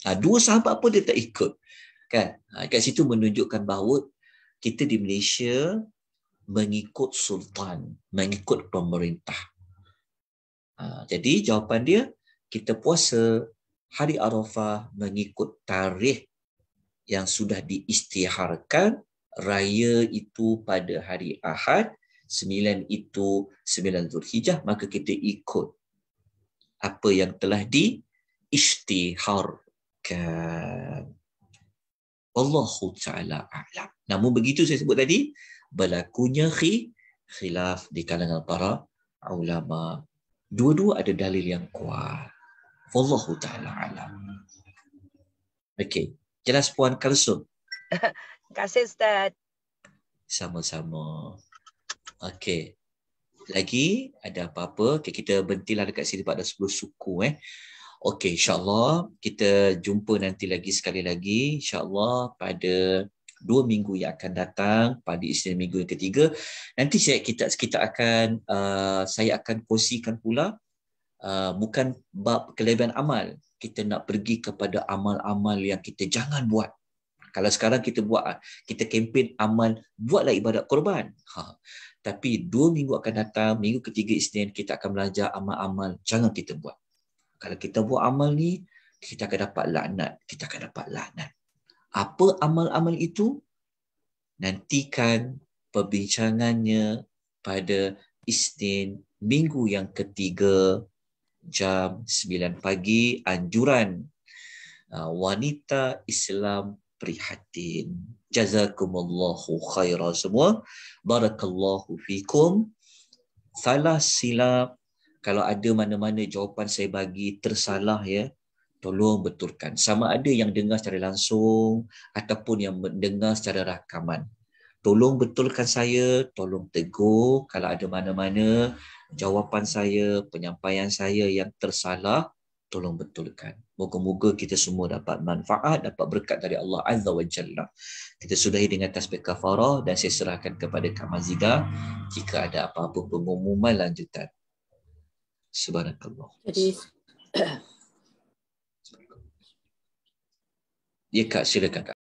Ha, dua sahabat pun dia tak ikut. Kan? Ha, kat situ menunjukkan bahawa kita di Malaysia mengikut sultan, mengikut pemerintah. Ha, jadi jawapan dia kita puasa hari Arafah mengikut tarikh yang sudah diistiharkan raya itu pada hari Ahad sembilan itu sembilan Zulhijah maka kita ikut apa yang telah diisytiharkan Allahu taala alam namun begitu saya sebut tadi berlakunya khilaf di kalangan para ulama dua-dua ada dalil yang kuat. Wallahu ta'ala alam. Okey. Jelas Puan Kalsu? Terima [laughs] kasih Ustaz. Sama-sama. Okey. Lagi ada apa-apa? Okay, kita bentilah dekat sini pada 10 suku. Eh. Okey, insyaAllah kita jumpa nanti lagi sekali lagi. InsyaAllah pada dua minggu yang akan datang pada Isnin minggu yang ketiga nanti saya kita kita akan uh, saya akan kongsikan pula uh, bukan bab kelebihan amal kita nak pergi kepada amal-amal yang kita jangan buat kalau sekarang kita buat uh, kita kempen amal buatlah ibadat korban ha. tapi dua minggu akan datang minggu ketiga Isnin kita akan belajar amal-amal jangan kita buat kalau kita buat amal ni kita akan dapat laknat kita akan dapat laknat apa amal-amal itu nantikan perbincangannya pada Isnin minggu yang ketiga jam 9 pagi anjuran uh, wanita Islam prihatin jazakumullahu khairan semua barakallahu fikum salah silap kalau ada mana-mana jawapan saya bagi tersalah ya tolong betulkan sama ada yang dengar secara langsung ataupun yang mendengar secara rakaman tolong betulkan saya tolong tegur kalau ada mana-mana jawapan saya penyampaian saya yang tersalah tolong betulkan. Moga-moga kita semua dapat manfaat, dapat berkat dari Allah Azza wa Jalla. Kita sudahi dengan tasbih kafarah dan saya serahkan kepada Kak Mazida jika ada apa-apa pengumuman lanjutan. Subhanakallah. Jadi, [clears throat] يكا شركك